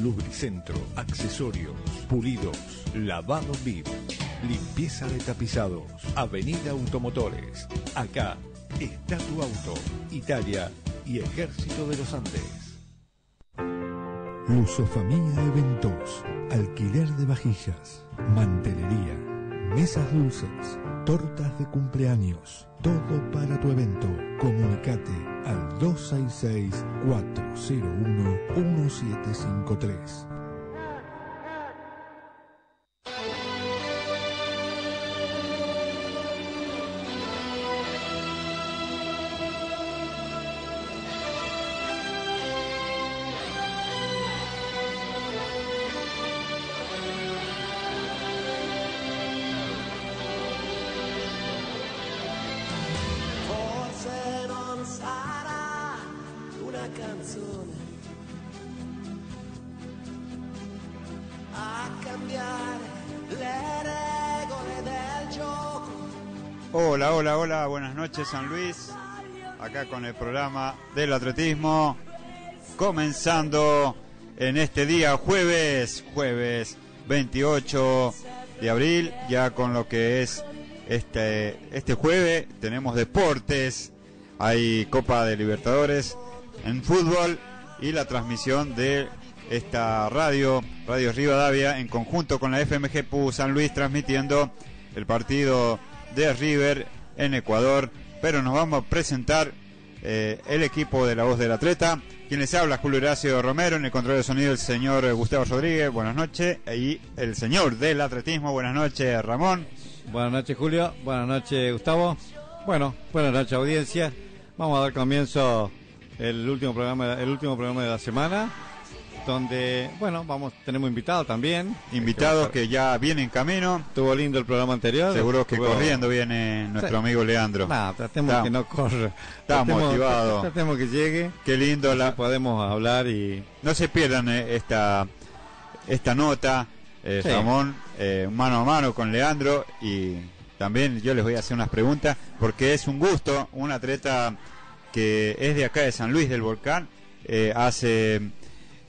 Lubricentro, accesorios, pulidos, lavado VIP, limpieza de tapizados, Avenida Automotores. Acá está tu auto, Italia y Ejército de los Andes. Lusofamía Eventos, alquiler de vajillas, mantelería mesas dulces, tortas de cumpleaños, todo para tu evento. Comunicate al 266-401-1753. noches San Luis, acá con el programa del atletismo, comenzando en este día jueves, jueves 28 de abril, ya con lo que es este, este jueves, tenemos deportes, hay Copa de Libertadores en fútbol y la transmisión de esta radio, Radio Rivadavia, en conjunto con la FMG PU San Luis, transmitiendo el partido de River en Ecuador pero nos vamos a presentar eh, el equipo de La Voz del Atleta. Quienes habla, Julio Horacio Romero, en el control de sonido el señor Gustavo Rodríguez, buenas noches, y el señor del atletismo, buenas noches Ramón. Buenas noches Julio, buenas noches Gustavo, bueno, buenas noches audiencia, vamos a dar comienzo el último programa, el último programa de la semana donde, bueno, vamos, tenemos invitados también. Invitados que, ya vienen en camino. Estuvo lindo el programa anterior. Seguro que corriendo viene nuestro amigo Leandro. No, tratemos que no corra. Está motivado. Tratemos que llegue. Qué lindo. La... Podemos hablar y... No se pierdan eh, esta, esta nota, eh, Ramón, eh, mano a mano con Leandro y también yo les voy a hacer unas preguntas porque es un gusto, un atleta que es de acá de San Luis del Volcán, hace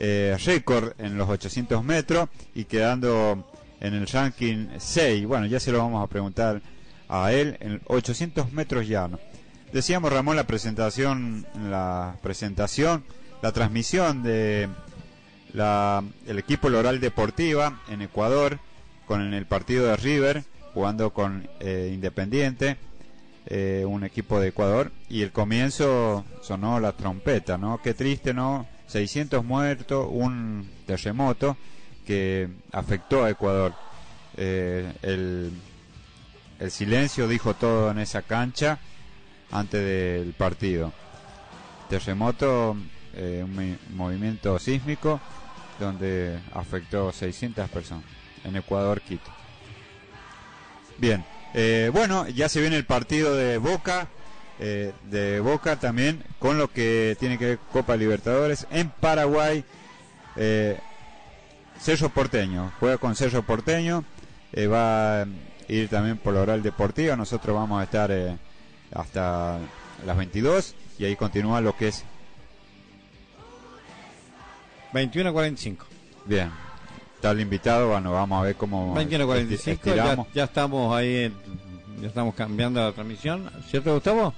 eh, récord en los 800 metros y quedando en el ranking 6. Bueno, ya se lo vamos a preguntar a él en 800 metros llano. Decíamos Ramón la presentación, la presentación, la transmisión de la, el equipo Loral Deportiva en Ecuador con el partido de River jugando con eh, Independiente, eh, un equipo de Ecuador y el comienzo sonó la trompeta, ¿no? Qué triste, ¿no? 600 muertos, un terremoto que afectó a Ecuador. Eh, el, silencio dijo todo en esa cancha antes del partido. Terremoto, eh, un movimiento sísmico donde afectó 600 personas en Ecuador, Quito. Bien, eh, bueno, ya se viene el partido de Boca eh, de Boca también con lo que tiene que ver Copa Libertadores en Paraguay. Eh, Sello Porteño, juega con Sello Porteño, eh, va a ir también por la Oral Deportiva, nosotros vamos a estar eh, hasta las 22 y ahí continúa lo que es 21 a 45. Bien, tal invitado, bueno, vamos a ver cómo 21 ya, estamos ahí en ya estamos cambiando la transmisión, ¿cierto Gustavo?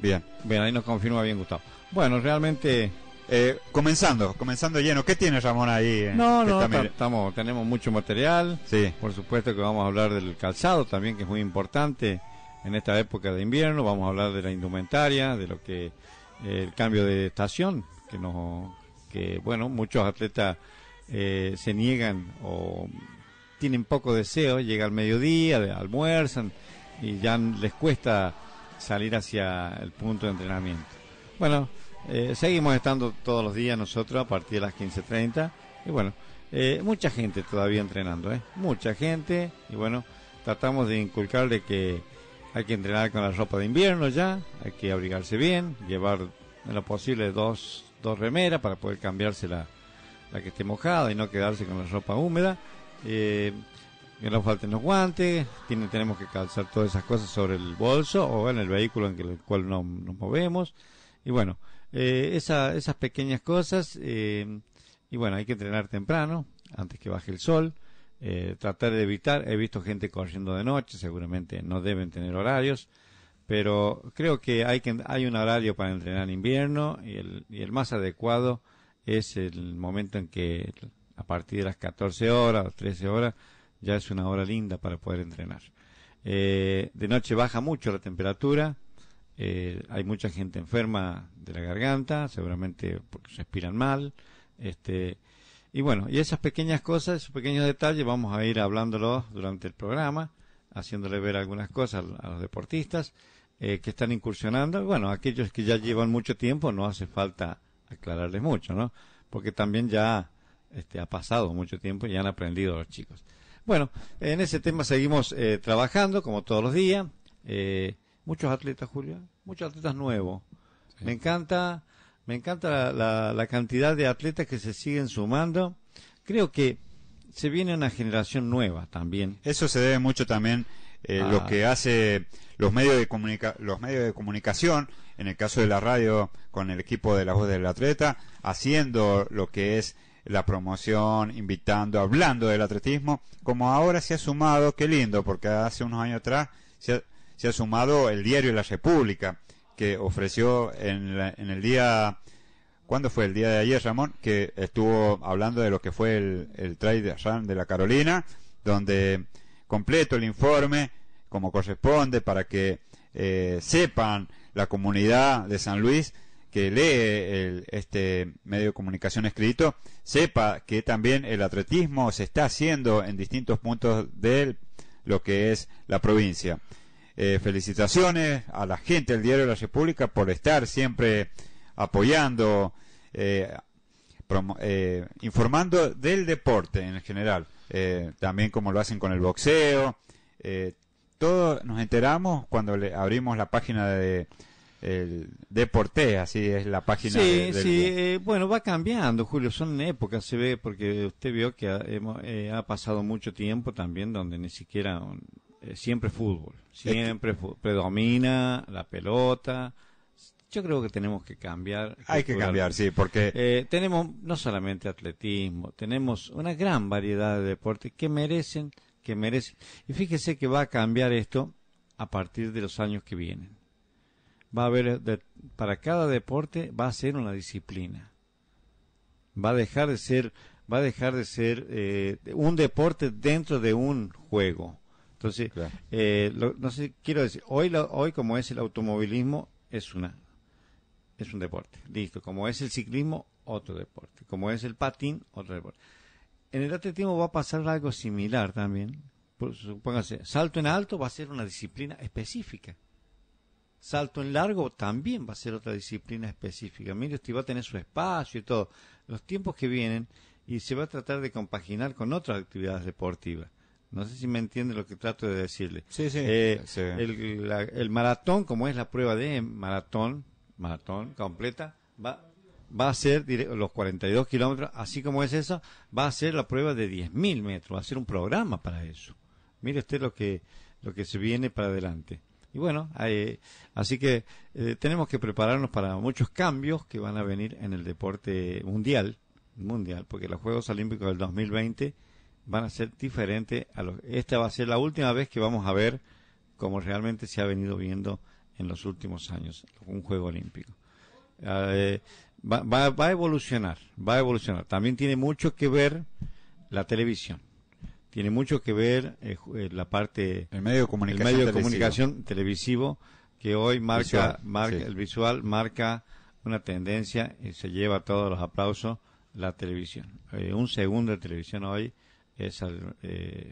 Bien, bien, ahí nos confirma bien Gustavo. Bueno, realmente... Eh, comenzando, comenzando lleno. ¿Qué tiene Ramón ahí? no, eh, no, estamos, tenemos mucho material. Sí. Por supuesto que vamos a hablar del calzado también, que es muy importante en esta época de invierno. Vamos a hablar de la indumentaria, de lo que eh, el cambio de estación, que no, que bueno, muchos atletas se niegan o tienen poco deseo, llega al mediodía, almuerzan y ya les cuesta salir hacia el punto de entrenamiento. Bueno, eh, seguimos estando todos los días nosotros a partir de las 15.30 y bueno, eh, mucha gente todavía entrenando, ¿eh? mucha gente y bueno, tratamos de inculcarle que hay que entrenar con la ropa de invierno ya, hay que abrigarse bien, llevar en lo posible dos, dos remeras para poder cambiarse la, la que esté mojada y no quedarse con la ropa húmeda eh, que no falten los guantes, tiene, tenemos que calzar todas esas cosas sobre el bolso o en el vehículo en el cual nos, movemos. Y bueno, eh, esas pequeñas cosas, eh, y bueno, hay que entrenar temprano, antes que baje el sol, eh, tratar de evitar, he visto gente corriendo de noche, seguramente no deben tener horarios, pero creo que hay, que, hay un horario para entrenar en invierno y el, y el más adecuado es el momento en que a partir de las 14 horas, 13 horas, ya es una hora linda para poder entrenar. Eh, de noche baja mucho la temperatura, eh, hay mucha gente enferma de la garganta, seguramente porque respiran mal, este, y bueno, y esas pequeñas cosas, esos pequeños detalles, vamos a ir hablándolos durante el programa, haciéndole ver algunas cosas a los deportistas eh, que están incursionando. Bueno, aquellos que ya llevan mucho tiempo, no hace falta aclararles mucho, ¿no? Porque también ya este, ha pasado mucho tiempo y han aprendido los chicos. Bueno, en ese tema seguimos eh, trabajando como todos los días. Eh, muchos atletas, Julio, muchos atletas nuevos. Me encanta, me encanta la, cantidad de atletas que se siguen sumando. Creo que se viene una generación nueva también. Eso se debe mucho también eh, lo ah. que hace los medios de los medios de comunicación, en el caso de la radio con el equipo de la voz del atleta, haciendo lo que es la promoción, invitando, hablando del atletismo, como ahora se ha sumado, qué lindo, porque hace unos años atrás se ha, sumado el diario La República, que ofreció en, en el día, ¿cuándo fue? El día de ayer, Ramón, que estuvo hablando de lo que fue el, el trail de de la Carolina, donde completo el informe, como corresponde, para que eh, sepan la comunidad de San Luis, que lee este medio de comunicación escrito sepa que también el atletismo se está haciendo en distintos puntos de lo que es la provincia. Eh, felicitaciones a la gente del Diario de la República por estar siempre apoyando, eh, eh, informando del deporte en general, también como lo hacen con el boxeo. todos nos enteramos cuando le abrimos la página de el deporte, así es la página. Sí, sí, eh, bueno, va cambiando, Julio, son épocas, se ve, porque usted vio que ha, eh, ha pasado mucho tiempo también donde ni siquiera, eh, siempre fútbol, siempre predomina la pelota. Yo creo que tenemos que cambiar. Hay que cambiar, sí, porque... tenemos no solamente atletismo, tenemos una gran variedad de deportes que merecen, que merecen. Y fíjese que va a cambiar esto a partir de los años que vienen va a haber, eh, para cada deporte va a ser una disciplina. Va a dejar de ser, va a dejar de ser eh, un deporte dentro de un juego. Entonces, eh, no sé, quiero decir, hoy, hoy como es el automovilismo, es una, es un deporte. Listo. Como es el ciclismo, otro deporte. Como es el patín, otro deporte. En el atletismo va a pasar algo similar también. salto en alto va a ser una disciplina específica Salto en largo también va a ser otra disciplina específica. mire usted va a tener su espacio y todo. Los tiempos que vienen y se va a tratar de compaginar con otras actividades deportivas. No sé si me entiende lo que trato de decirle. Eh, el, maratón, como es la prueba de maratón, maratón completa, va, va a ser los 42 kilómetros, así como es eso, va a ser la prueba de 10.000 metros, va a ser un programa para eso. Mire usted lo que, lo que se viene para adelante. Y bueno, así que eh, tenemos que prepararnos para muchos cambios que van a venir en el deporte mundial, mundial, porque los Juegos Olímpicos del 2020 van a ser diferentes a los... Esta va a ser la última vez que vamos a ver como realmente se ha venido viendo en los últimos años, un Juego Olímpico. Ah, eh, va a evolucionar, va a evolucionar. También tiene mucho que ver la televisión tiene mucho que ver eh, eh, la parte el medio de comunicación, televisivo. que hoy marca, marca el visual marca una tendencia y se lleva todos los aplausos la televisión. Eh, un segundo de televisión hoy es,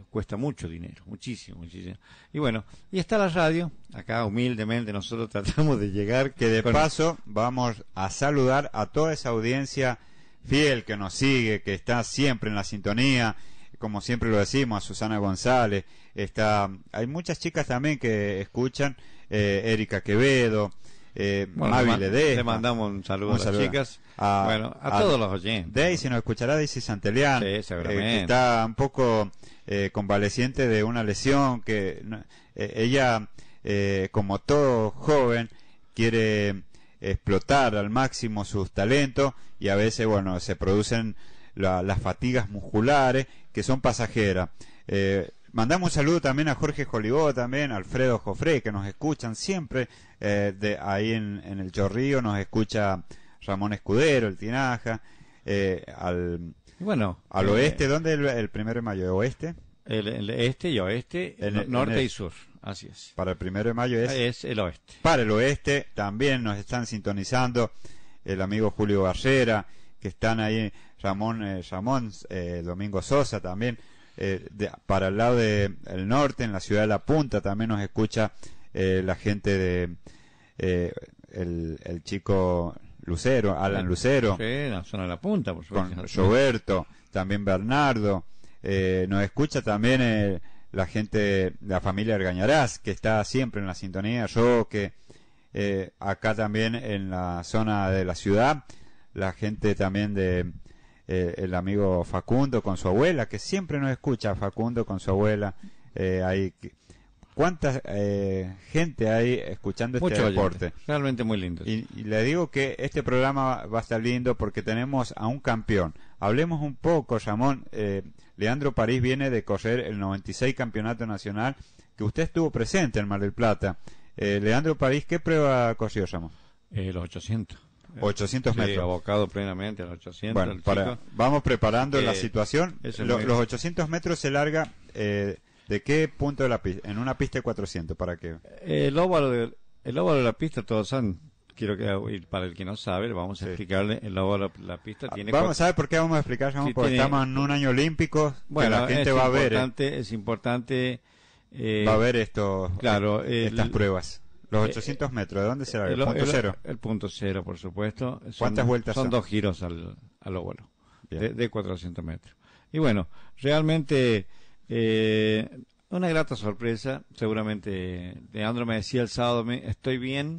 cuesta mucho dinero, muchísimo, muchísimo. Y bueno, y está la radio, acá humildemente nosotros tratamos de llegar. Que de paso vamos a saludar a toda esa audiencia fiel que nos sigue, que está siempre en la sintonía como siempre lo decimos, a Susana González, está, hay muchas chicas también que escuchan, eh, Erika Quevedo, eh, Mavi le, mandamos un saludo, a las chicas, bueno, a, todos los oyentes. Daisy nos escuchará, Daisy Santelian, eh, está un poco eh, convaleciente de una lesión que ella, como todo joven, quiere explotar al máximo sus talentos y a veces, bueno, se producen las fatigas musculares que son pasajeras. Eh, mandamos un saludo también a Jorge Jolibó, también a Alfredo Jofré, que nos escuchan siempre eh, de ahí en, en el Chorrío, nos escucha Ramón Escudero, el Tinaja, eh, al, bueno, al oeste, ¿dónde el, el primero de mayo? ¿Oeste? El, este y oeste, el, norte y sur, así es. Para el primero de mayo es, es, el oeste. Para el oeste también nos están sintonizando el amigo Julio Barrera, que están ahí Ramón, eh, eh, Domingo Sosa también, eh, para el lado del norte, en la ciudad de La Punta, también nos escucha la gente de el, chico Lucero, Alan Lucero. en la zona de La Punta, por supuesto. Con Roberto, también Bernardo. nos escucha también la gente, de la familia Argañarás, que está siempre en la sintonía. Yo que acá también en la zona de la ciudad, la gente también de eh, el amigo Facundo con su abuela, que siempre nos escucha Facundo con su abuela. hay, eh, ¿Cuánta eh, gente hay escuchando este deporte? Realmente muy lindo. Y, le digo que este programa va a estar lindo porque tenemos a un campeón. Hablemos un poco, Ramón. Leandro París viene de correr el 96 Campeonato Nacional, que usted estuvo presente en Mar del Plata. Leandro París, ¿qué prueba corrió, Ramón? los 800. 800 metros. abocado plenamente los 800. Bueno, vamos preparando la eh, situación. los 800 metros se larga eh, de qué punto de la pista, en una pista de 400, ¿para qué? Eh, el óvalo de, el óvalo de la pista, todos saben, quiero que para el que no sabe, vamos a explicarle el óvalo de la pista. Ah, vamos, a ¿sabe por qué vamos a explicar? porque estamos en un año olímpico, bueno, la gente va a ver. Es importante, va a ver esto. claro, estas pruebas. Los 800 eh, metros, ¿de dónde será? ¿El, punto cero? El punto cero, por supuesto. ¿Cuántas vueltas son? Son dos giros al, al de, 400 metros. Y bueno, realmente eh, una grata sorpresa. Seguramente Leandro me decía el sábado, estoy bien,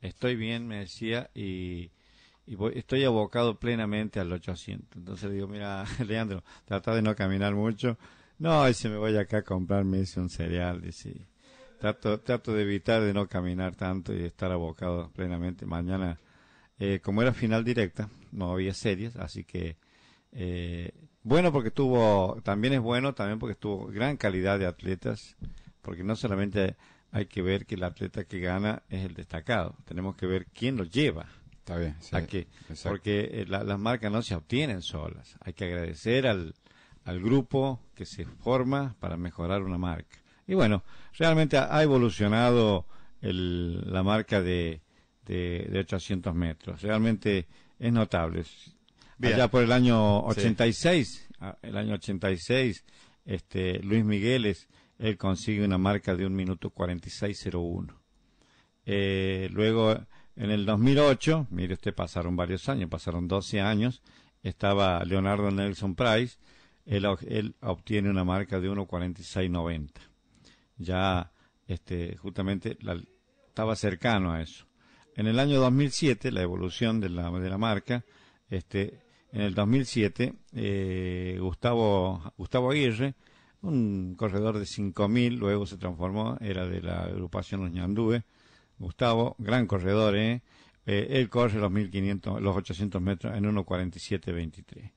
estoy bien, me decía, y, estoy abocado plenamente al 800. Entonces digo, mira, Leandro, trata de no caminar mucho. No, y se me voy acá a comprarme dice un cereal, dice trato, de evitar de no caminar tanto y estar abocado plenamente. Mañana, eh, como era final directa, no había series, así que eh, bueno porque tuvo, también es bueno también porque tuvo gran calidad de atletas, porque no solamente hay que ver que el atleta que gana es el destacado, tenemos que ver quién lo lleva. Está bien, porque eh, las marcas no se obtienen solas, hay que agradecer al, al grupo que se forma para mejorar una marca. Y bueno, realmente ha evolucionado la marca de, de, 800 metros. Realmente es notable. ya Allá por el año 86, el año 86, este, Luis Migueles, él consigue una marca de 1 minuto 46.01. Eh, luego, en el 2008, mire usted, pasaron varios años, pasaron 12 años, estaba Leonardo Nelson Price, él, él obtiene una marca de 1.46.90 ya este, justamente estaba cercano a eso. En el año 2007, la evolución de la, de la marca, este, en el 2007, eh, Gustavo, Gustavo Aguirre, un corredor de 5.000, luego se transformó, era de la agrupación Los Ñandúes. Gustavo, gran corredor, ¿eh? eh él corre los 1500, los 800 metros en 1.47.23.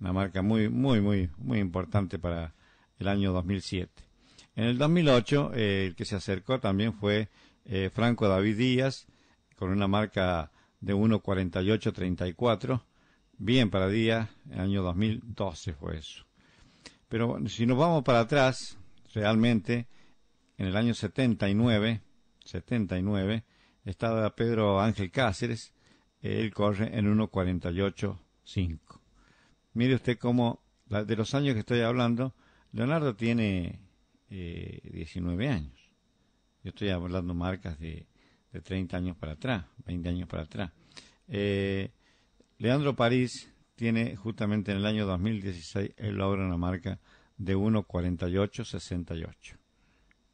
Una marca muy, muy, muy, muy importante para el año 2007. En el 2008, eh, el que se acercó también fue eh, Franco David Díaz, con una marca de 1.48.34. Bien para Díaz, el año 2012 fue eso. Pero si nos vamos para atrás, realmente, en el año 79, 79, estaba Pedro Ángel Cáceres, él corre en 1.48.5. Mire usted cómo, de los años que estoy hablando, Leonardo tiene 19 eh, años. Yo estoy hablando marcas de, de 30 años para atrás, 20 años para atrás. Eh, Leandro París tiene justamente en el año 2016, él logra una marca de 1.48.68.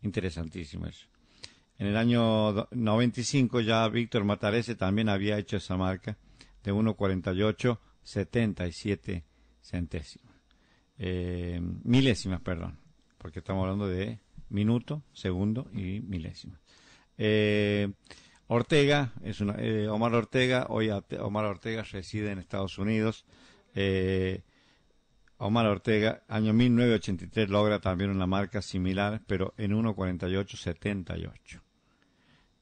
Interesantísimo eso. En el año 95 ya Víctor Matarese también había hecho esa marca de 1.48.77 centésimas. Eh, milésimas, perdón porque estamos hablando de minuto, segundo y milésima. Eh, Ortega, es una, eh, Omar Ortega, hoy Omar Ortega reside en Estados Unidos. Eh, Omar Ortega, año 1983, logra también una marca similar, pero en 1.48.78.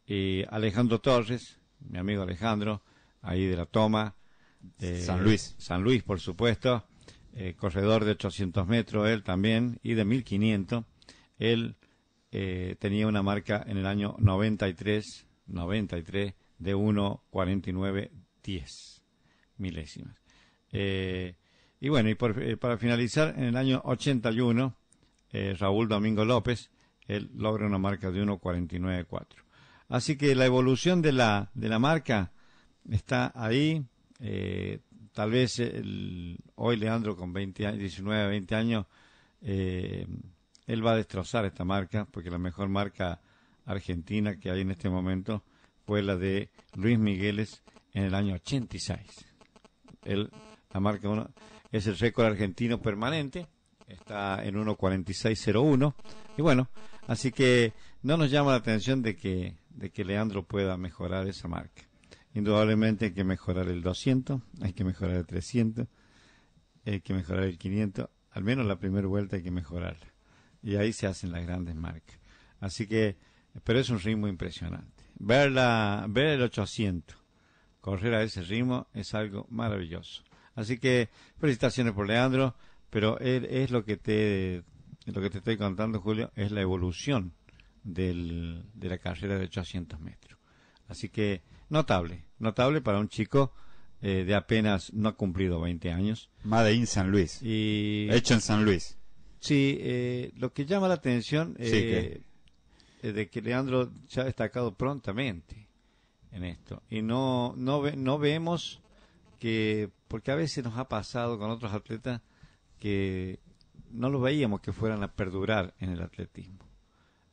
Y Alejandro Torres, mi amigo Alejandro, ahí de la toma. De San Luis. San Luis, por supuesto. Eh, corredor de 800 metros, él también, y de 1500. Él eh, tenía una marca en el año 93, 93 de 1.49.10 milésimas. Eh, y bueno, y para finalizar, en el año 81, Raúl Domingo López, él logra una marca de 1.49.4. Así que la evolución de la, marca está ahí, eh, Tal vez hoy Leandro con 20, 19, 20 años, eh, él va a destrozar esta marca, porque la mejor marca argentina que hay en este momento fue la de Luis Migueles en el año 86. la marca es el récord argentino permanente, está en 1.46.01. Y bueno, así que no nos llama la atención de que, de que Leandro pueda mejorar esa marca. Indudablemente hay que mejorar el 200, hay que mejorar el 300, hay que mejorar el 500, al menos la primera vuelta hay que mejorarla. Y ahí se hacen las grandes marcas. Así que, pero es un ritmo impresionante. Ver, la, ver el 800, correr a ese ritmo es algo maravilloso. Así que, felicitaciones por Leandro, pero es lo que te, lo que te estoy contando, Julio, es la evolución del, de la carrera de 800 metros. Así que, notable, notable para un chico eh, de apenas no ha cumplido 20 años. Made in San Luis. Y, Hecho en San Luis. Sí, eh, lo que llama la atención es eh, de que Leandro se ha destacado prontamente en esto. Y no, no, no vemos que, porque a veces nos ha pasado con otros atletas que no los veíamos que fueran a perdurar en el atletismo.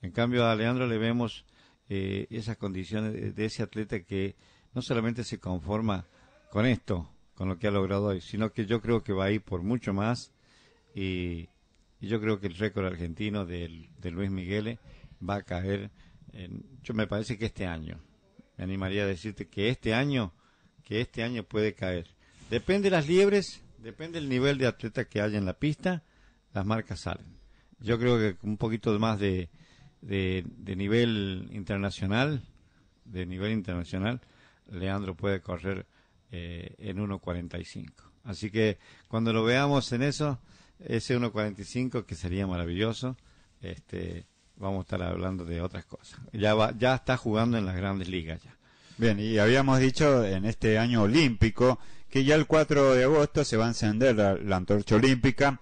En cambio, a Leandro le vemos eh, esas condiciones de ese atleta que no solamente se conforma con esto, con lo que ha logrado hoy, sino que yo creo que va a ir por mucho más y, yo creo que el récord argentino de Luis Miguel va a caer, en, yo me parece que este año, me animaría a decirte que este año, que este año puede caer. Depende de las liebres, depende del nivel de atleta que haya en la pista, las marcas salen. Yo creo que un poquito más de, de, de nivel internacional, de nivel internacional, Leandro puede correr eh, en 1.45. Así que cuando lo veamos en eso, ese 1.45 que sería maravilloso, este, vamos a estar hablando de otras cosas. Ya, ya está jugando en las grandes ligas ya. Bien, y habíamos dicho en este año olímpico que ya el 4 de agosto se va a encender la antorcha olímpica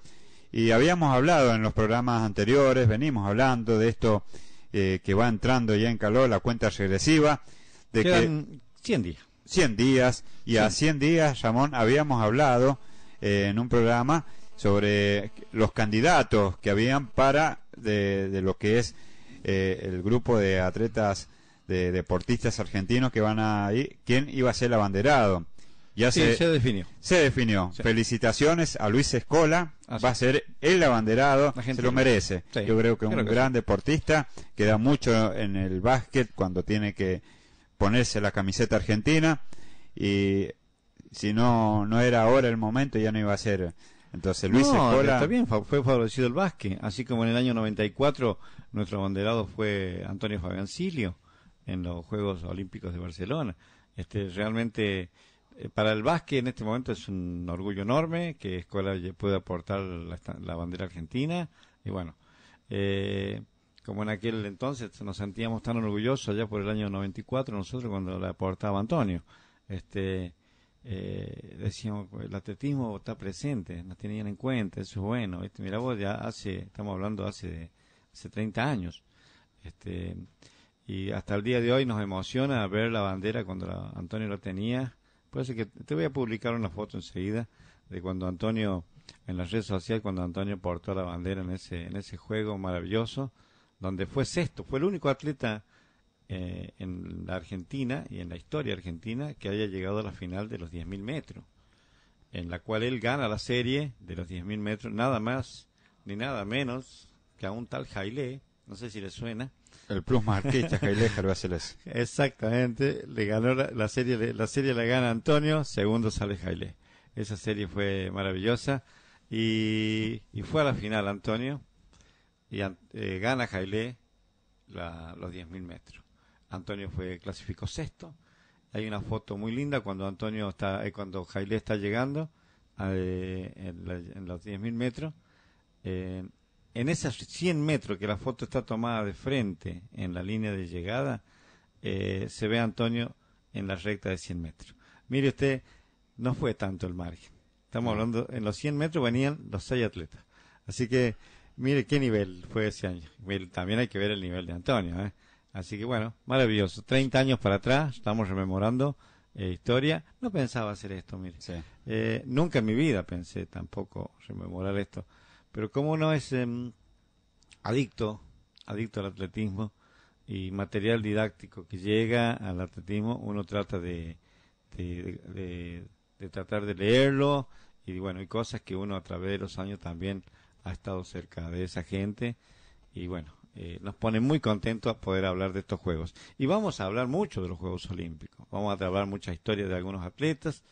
y habíamos hablado en los programas anteriores, venimos hablando de esto eh, que va entrando ya en calor, la cuenta regresiva. De que 100 días. 100 días, y a 100 días, Ramón, habíamos hablado eh, en un programa sobre los candidatos que habían para de, lo que es eh, el grupo de atletas, de deportistas argentinos que van a ir, quién iba a ser el abanderado. Ya se, definió. Se definió. Felicitaciones a Luis Escola. Ah, Va a ser el abanderado. Se lo merece. Yo creo que es un gran deportista queda mucho en el básquet cuando tiene que ponerse la camiseta argentina. Y si no, no era ahora el momento, ya no iba a ser. Entonces Luis no, Escola... Está bien, fue favorecido el básquet. Así como en el año 94 nuestro abanderado fue Antonio Fabiancilio en los Juegos Olímpicos de Barcelona. Este, realmente eh, para el básquet en este momento es un orgullo enorme que Escuela puede aportar la, bandera argentina y bueno, eh, como en aquel entonces nos sentíamos tan orgullosos allá por el año 94 nosotros cuando la aportaba Antonio, este eh, decíamos pues, el atletismo está presente, nos tenían en cuenta, eso es bueno, este mira vos ya hace, estamos hablando hace hace 30 años, este y hasta el día de hoy nos emociona ver la bandera cuando Antonio la tenía ser que te voy a publicar una foto enseguida de cuando Antonio, en las redes sociales, cuando Antonio portó la bandera en ese, en ese juego maravilloso, donde fue sexto, fue el único atleta eh, en la Argentina y en la historia argentina que haya llegado a la final de los 10.000 metros, en la cual él gana la serie de los 10.000 metros, nada más ni nada menos que a un tal Jaile no sé si le suena. El plus marquista, artista, Heileger Exactamente, le ganó la, serie, la serie la gana Antonio, segundo sale Jaile. Esa serie fue maravillosa y, fue a la final Antonio y eh, gana Jaile los 10.000 metros. Antonio fue clasificó sexto. Hay una foto muy linda cuando Antonio está, eh, cuando está llegando eh, en, en, los 10.000 metros en esos 100 metros que la foto está tomada de frente en la línea de llegada, eh, se ve a Antonio en la recta de 100 metros. Mire usted, no fue tanto el margen. Estamos hablando, en los 100 metros venían los 6 atletas. Así que, mire qué nivel fue ese año. También hay que ver el nivel de Antonio. ¿eh? Así que bueno, maravilloso. 30 años para atrás, estamos rememorando eh, historia. No pensaba hacer esto, mire. nunca en mi vida pensé tampoco rememorar esto. Pero como uno es em, adicto, adicto al atletismo y material didáctico que llega al atletismo, uno trata de, tratar de leerlo y bueno, hay cosas que uno a través de los años también ha estado cerca de esa gente y bueno, eh, nos pone muy contentos a poder hablar de estos Juegos. Y vamos a hablar mucho de los Juegos Olímpicos. Vamos a hablar muchas historias de algunos atletas,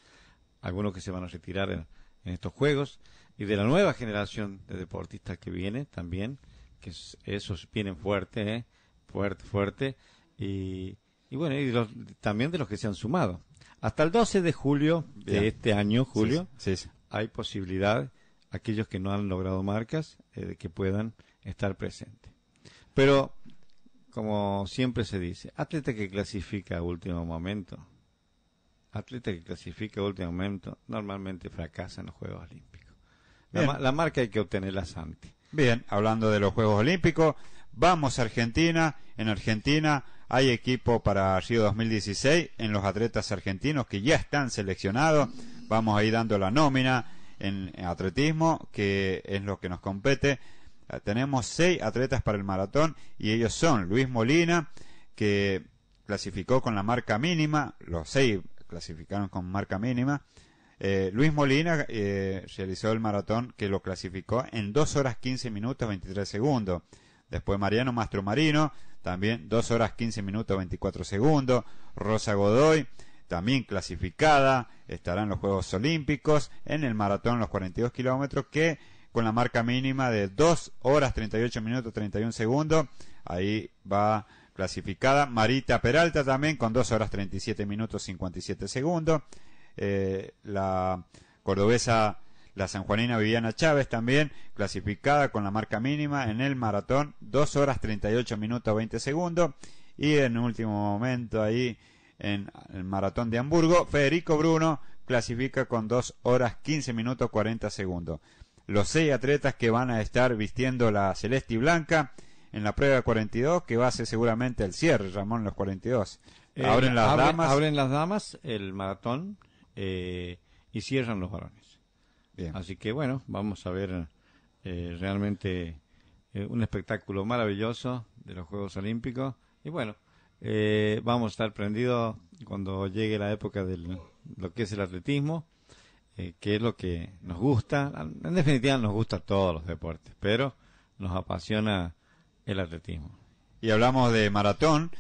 algunos que se van a retirar en estos Juegos y de la nueva generación de deportistas que viene también, que esos vienen fuerte, eh, fuerte, fuerte, y, bueno, y también de los que se han sumado. Hasta el 12 de julio de este año, julio, hay posibilidad, aquellos que no han logrado marcas, eh, de que puedan estar presentes. Pero, como siempre se dice, atleta que clasifica a último momento, atleta que clasifica a último momento, normalmente fracasa en los Juegos Olímpicos. La, marca hay que obtenerla, Santi. Bien, hablando de los Juegos Olímpicos, vamos a Argentina. En Argentina hay equipo para Río 2016 en los atletas argentinos que ya están seleccionados. Vamos a ir dando la nómina en, en atletismo, que es lo que nos compete. Ah, tenemos seis atletas para el maratón y ellos son Luis Molina, que clasificó con la marca mínima, los seis clasificaron con marca mínima, eh, Luis Molina eh, realizó el maratón que lo clasificó en 2 horas 15 minutos 23 segundos. Después Mariano Mastro Marino, también 2 horas 15 minutos 24 segundos. Rosa Godoy, también clasificada, estará en los Juegos Olímpicos en el maratón los 42 kilómetros que con la marca mínima de 2 horas 38 minutos 31 segundos. Ahí va clasificada Marita Peralta también con 2 horas 37 minutos 57 segundos. Eh, la cordobesa, la sanjuanina Viviana Chávez también, clasificada con la marca mínima en el maratón, 2 horas 38 minutos 20 segundos. Y en último momento ahí, en el maratón de Hamburgo, Federico Bruno clasifica con 2 horas 15 minutos 40 segundos. Los seis atletas que van a estar vistiendo la celeste y blanca en la prueba 42, que va a ser seguramente el cierre, Ramón, los 42. Eh, abren las damas. Abren las damas el maratón eh, y cierran los varones. Así que bueno, vamos a ver eh, realmente eh, un espectáculo maravilloso de los Juegos Olímpicos y bueno, vamos a estar prendidos cuando llegue la época de lo que es el atletismo, que es lo que nos gusta, en definitiva nos gusta todos los deportes, pero nos apasiona el atletismo. Y hablamos de maratón,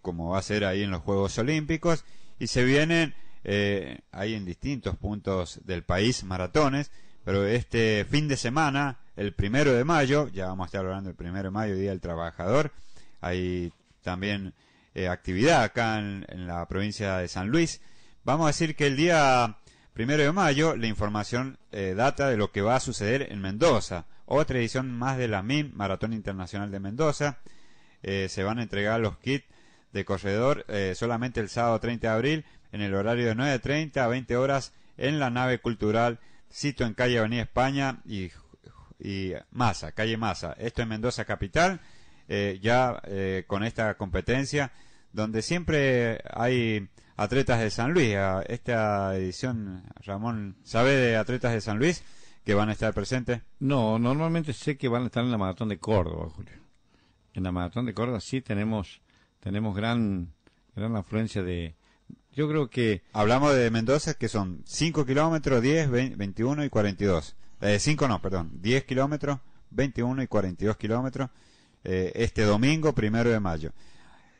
como va a ser ahí en los Juegos Olímpicos, y se vienen eh, hay en distintos puntos del país maratones, pero este fin de semana, el primero de mayo, ya vamos a estar hablando del primero de mayo, Día del Trabajador, hay también eh, actividad acá en, la provincia de San Luis. Vamos a decir que el día primero de mayo la información eh, data de lo que va a suceder en Mendoza. Otra edición más de la MIM, Maratón Internacional de Mendoza. se van a entregar los kits de Corredor eh, solamente el sábado 30 de abril en el horario de 9.30 a 20 horas en la nave cultural, sito en calle Avenida España y, y Masa, calle Maza. Esto en Mendoza Capital, eh, ya eh, con esta competencia, donde siempre hay atletas de San Luis. Esta edición, Ramón, ¿sabe de atletas de San Luis que van a estar presentes? No, normalmente sé que van a estar en la maratón de Córdoba, Julio. En la maratón de Córdoba sí tenemos tenemos gran, gran afluencia de... Yo creo que... Hablamos de Mendoza, que son 5 kilómetros, 10, 21 y 42. 5 eh, no, perdón, 10 kilómetros, 21 y 42 kilómetros, eh, este domingo, primero de mayo.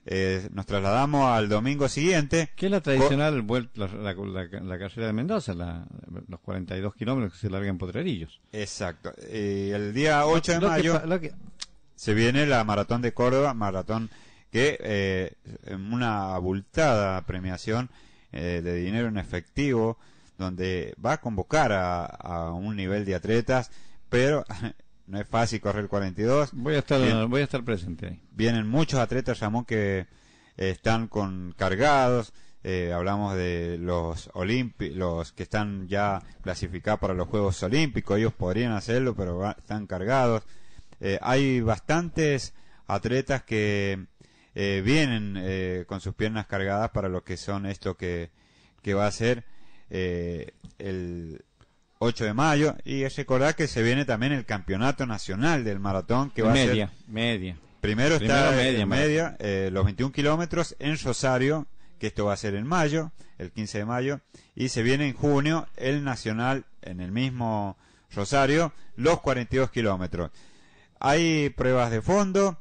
Eh, nos trasladamos al domingo siguiente. Que es la tradicional la, la, carrera de Mendoza, los 42 kilómetros que se largan Potrerillos. Exacto. Y el día 8 de mayo se viene la maratón de Córdoba, maratón que eh, una abultada premiación eh, de dinero en efectivo, donde va a convocar a, un nivel de atletas, pero no es fácil correr el 42. Voy a estar, voy a estar presente ahí. Vienen muchos atletas, Ramón, que están con cargados. Eh, hablamos de los los que están ya clasificados para los Juegos Olímpicos. Ellos podrían hacerlo, pero están cargados. Eh, hay bastantes atletas que eh, vienen eh, con sus piernas cargadas para lo que son esto que, va a ser eh, el 8 de mayo. Y recordar que se viene también el campeonato nacional del maratón que va a ser. Media, primero está media. los 21 kilómetros en Rosario, que esto va a ser en mayo, el 15 de mayo. Y se viene en junio el nacional en el mismo Rosario, los 42 kilómetros. Hay pruebas de fondo,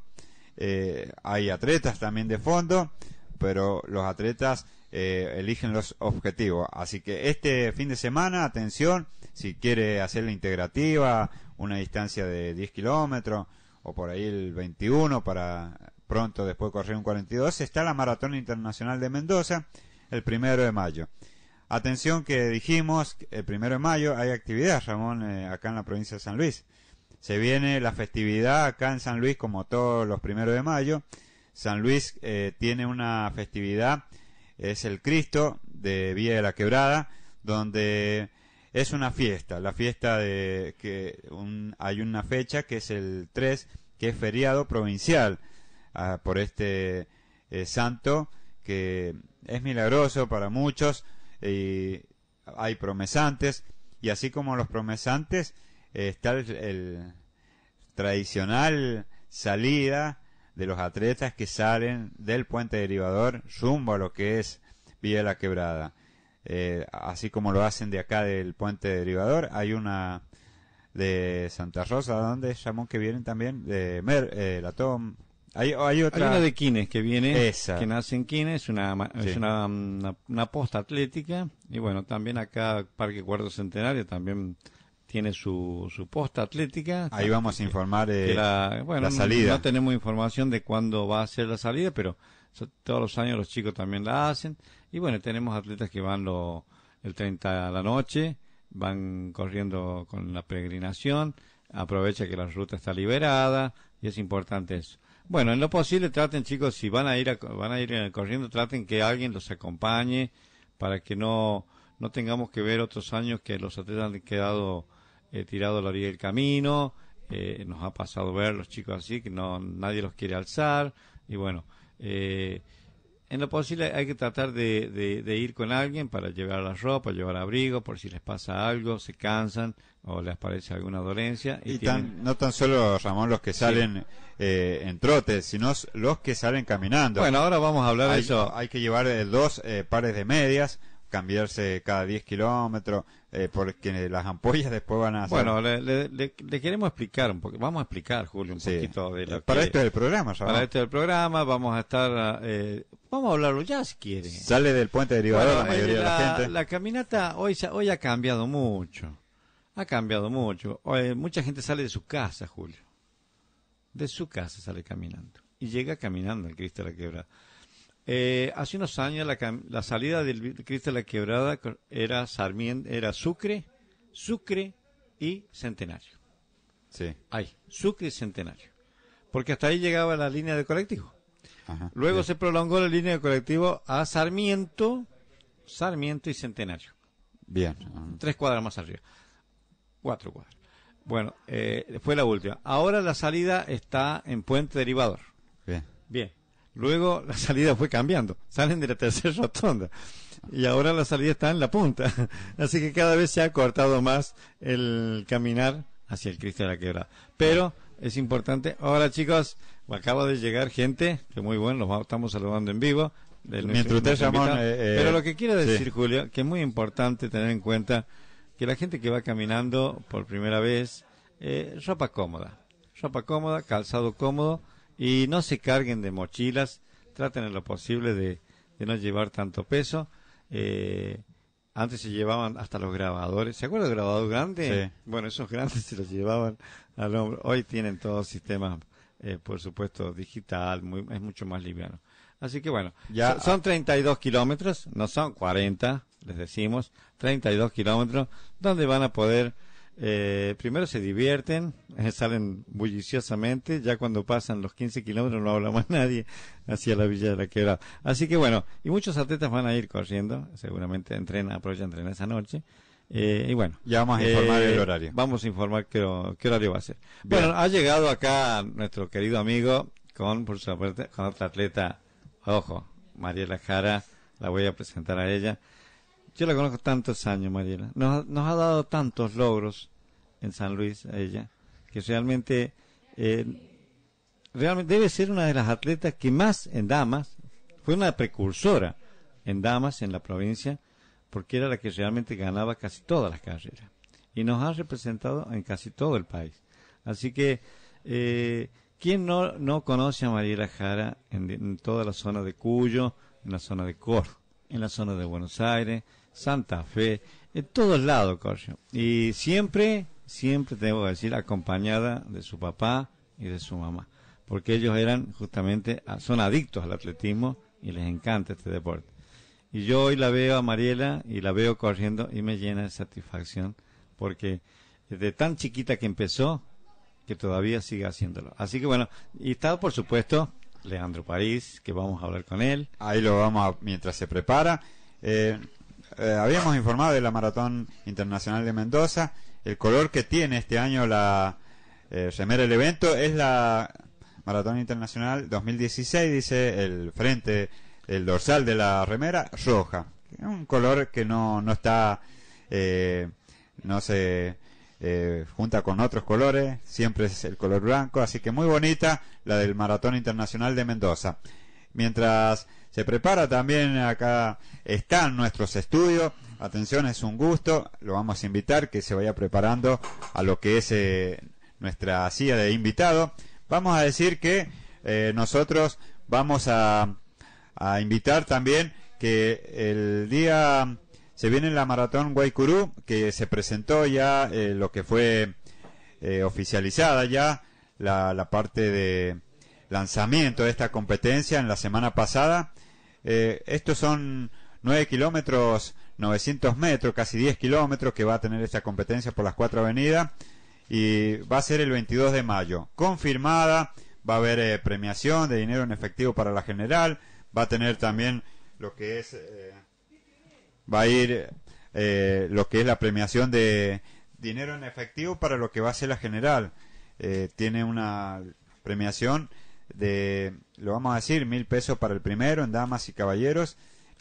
eh, hay atletas también de fondo, pero los atletas eh, eligen los objetivos. Así que este fin de semana, atención, si quiere hacer la integrativa, una distancia de 10 kilómetros o por ahí el 21 para pronto después correr un 42, está la Maratón Internacional de Mendoza el primero de mayo. Atención que dijimos, el primero de mayo hay actividad, Ramón, eh, acá en la provincia de San Luis. Se viene la festividad acá en San Luis como todos los primeros de mayo. San Luis eh, tiene una festividad, es el Cristo de Vía de la Quebrada, donde es una fiesta, la fiesta de que hay una fecha que es el 3, que es feriado provincial ah, por este eh, santo que es milagroso para muchos y hay promesantes y así como los promesantes está el, tradicional salida de los atletas que salen del puente derivador rumbo a lo que es Vía la Quebrada. Eh, así como lo hacen de acá del puente derivador, hay una de Santa Rosa, donde llamó que vienen también, de Mer, eh, Hay, hay otra. Hay una de Quines que viene, que nace en Quines, es una, una, una, posta atlética, y bueno, también acá Parque Cuarto Centenario, también tiene su, su posta atlética. Ahí vamos a informar eh, la, salida. No, tenemos información de cuándo va a ser la salida, pero todos los años los chicos también la hacen. Y bueno, tenemos atletas que van lo, el 30 a la noche, van corriendo con la peregrinación, aprovecha que la ruta está liberada y es importante eso. Bueno, en lo posible traten chicos, si van a ir, van a ir eh, corriendo, traten que alguien los acompañe para que no, no tengamos que ver otros años que los atletas han quedado he tirado la orilla del camino, eh, nos ha pasado ver los chicos así, que no, nadie los quiere alzar, y bueno, eh, en lo posible hay que tratar de, ir con alguien para llevar la ropa, llevar abrigo, por si les pasa algo, se cansan o les aparece alguna dolencia. Y, no tan solo, Ramón, los que salen eh, en trote, sino los que salen caminando. Bueno, ahora vamos a hablar de eso. Hay que llevar dos pares de medias, cambiarse cada 10 kilómetros, eh, porque las ampollas después van a... Bueno, le, queremos explicar un poco, vamos a explicar, Julio, un poquito de eh, Para esto del programa, ¿sabes? Para esto del programa vamos a estar, eh, vamos a hablarlo ya si quiere. Sale del puente derivador la mayoría de la gente. La caminata hoy, hoy ha cambiado mucho, ha cambiado mucho. mucha gente sale de su casa, Julio, de su casa sale caminando y llega caminando al Cristo de la Quebrada. Eh, hace unos años la, salida del Cristo de la Quebrada era, Sarmiento, era Sucre, Sucre y Centenario. Sí. Ahí, Sucre y Centenario. Porque hasta ahí llegaba la línea de colectivo. Luego se prolongó la línea de colectivo a Sarmiento, Sarmiento y Centenario. Bien. Tres cuadras más arriba. Cuatro cuadras. Bueno, eh, fue la última. Ahora la salida está en Puente Derivador. Bien. Bien. Luego la salida fue cambiando, salen de la tercera rotonda y ahora la salida está en la punta. Así que cada vez se ha cortado más el caminar hacia el Cristo de la Quebrada. Pero es importante. Ahora chicos, acaba de llegar gente, que muy bueno, los estamos saludando en vivo. Mientras eh, eh, Pero lo que quiero decir, Julio, que es muy importante tener en cuenta que la gente que va caminando por primera vez, eh, ropa cómoda, ropa cómoda, calzado cómodo, y no se carguen de mochilas, traten en lo posible de, no llevar tanto peso. Eh, antes se llevaban hasta los grabadores. ¿Se acuerdan de grabador grande? Bueno, esos grandes se los llevaban al hombro. Hoy tienen todos sistemas, eh, por supuesto, digital, muy, es mucho más liviano. Así que bueno, ya son 32 kilómetros, no son 40, les decimos, 32 kilómetros, donde van a poder eh, primero se divierten, eh, salen bulliciosamente, ya cuando pasan los 15 kilómetros no habla más nadie hacia la Villa de la Quebrada. Así que bueno, y muchos atletas van a ir corriendo, seguramente entrena, aprovecha entrena esa noche. Eh, y bueno, ya vamos a informar el horario. Vamos a informar qué, horario va a ser. Bueno, ha llegado acá nuestro querido amigo con, por supuesto, con otra atleta, ojo, Mariela Jara, la voy a presentar a ella. Yo la conozco tantos años, Mariela. Nos, ha dado tantos logros en San Luis a ella, que realmente, eh, realmente debe ser una de las atletas que más en damas, fue una precursora en damas en la provincia, porque era la que realmente ganaba casi todas las carreras. Y nos ha representado en casi todo el país. Así que, eh, ¿quién no, no conoce a Mariela Jara en, toda la zona de Cuyo, en la zona de cor en la zona de Buenos Aires? Santa Fe, en todos lados correo Y siempre, siempre tengo que decir, acompañada de su papá y de su mamá. Porque ellos eran justamente, ah, son adictos al atletismo y les encanta este deporte. Y yo hoy la veo a Mariela y la veo corriendo y me llena de satisfacción porque desde tan chiquita que empezó, que todavía sigue haciéndolo. Así que bueno, y está por supuesto Leandro París, que vamos a hablar con él. Ahí lo vamos mientras se prepara. Eh, eh, habíamos informado de la Maratón Internacional de Mendoza. El color que tiene este año la eh, remera del evento es la Maratón Internacional 2016, dice el frente, el dorsal de la remera, roja. Un color que no, no está, eh, no se junta con otros colores, siempre es el color blanco, así que muy bonita la del Maratón Internacional de Mendoza. Mientras se prepara también acá, están nuestros estudios. Atención, es un gusto. Lo vamos a invitar que se vaya preparando a lo que es eh, nuestra silla de invitado. Vamos a decir que eh, nosotros vamos a, invitar también que el día se viene la maratón Guaycurú, que se presentó ya eh, lo que fue oficializada ya la parte de lanzamiento de esta competencia en la semana pasada eh, estos son 9 kilómetros, 900 metros, casi 10 kilómetros que va a tener esta competencia por las cuatro avenidas y va a ser el 22 de mayo. Confirmada, va a haber eh, premiación de dinero en efectivo para la general, va a tener también lo que es, eh, va a ir lo que es la premiación de dinero en efectivo para lo que va a ser la general. tiene una premiación de, lo vamos a decir, mil pesos para el primero en damas y caballeros,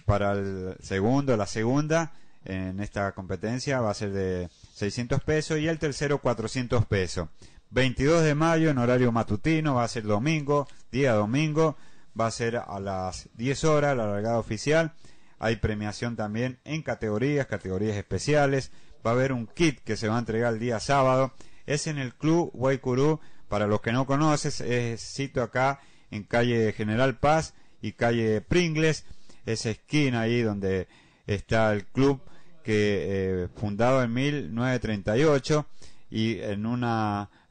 para el segundo, la segunda en esta competencia va a ser de 600 pesos y el tercero 400 pesos. 22 de mayo en horario matutino, va a ser domingo, día domingo, va a ser a las 10 horas la largada oficial. Hay premiación también en categorías, categorías especiales. Va a haber un kit que se va a entregar el día sábado. Es en el Club Guaycurú para los que no conoces, es, cito acá en calle General Paz y calle Pringles, esa esquina ahí donde está el club que eh, fundado en 1938 y en un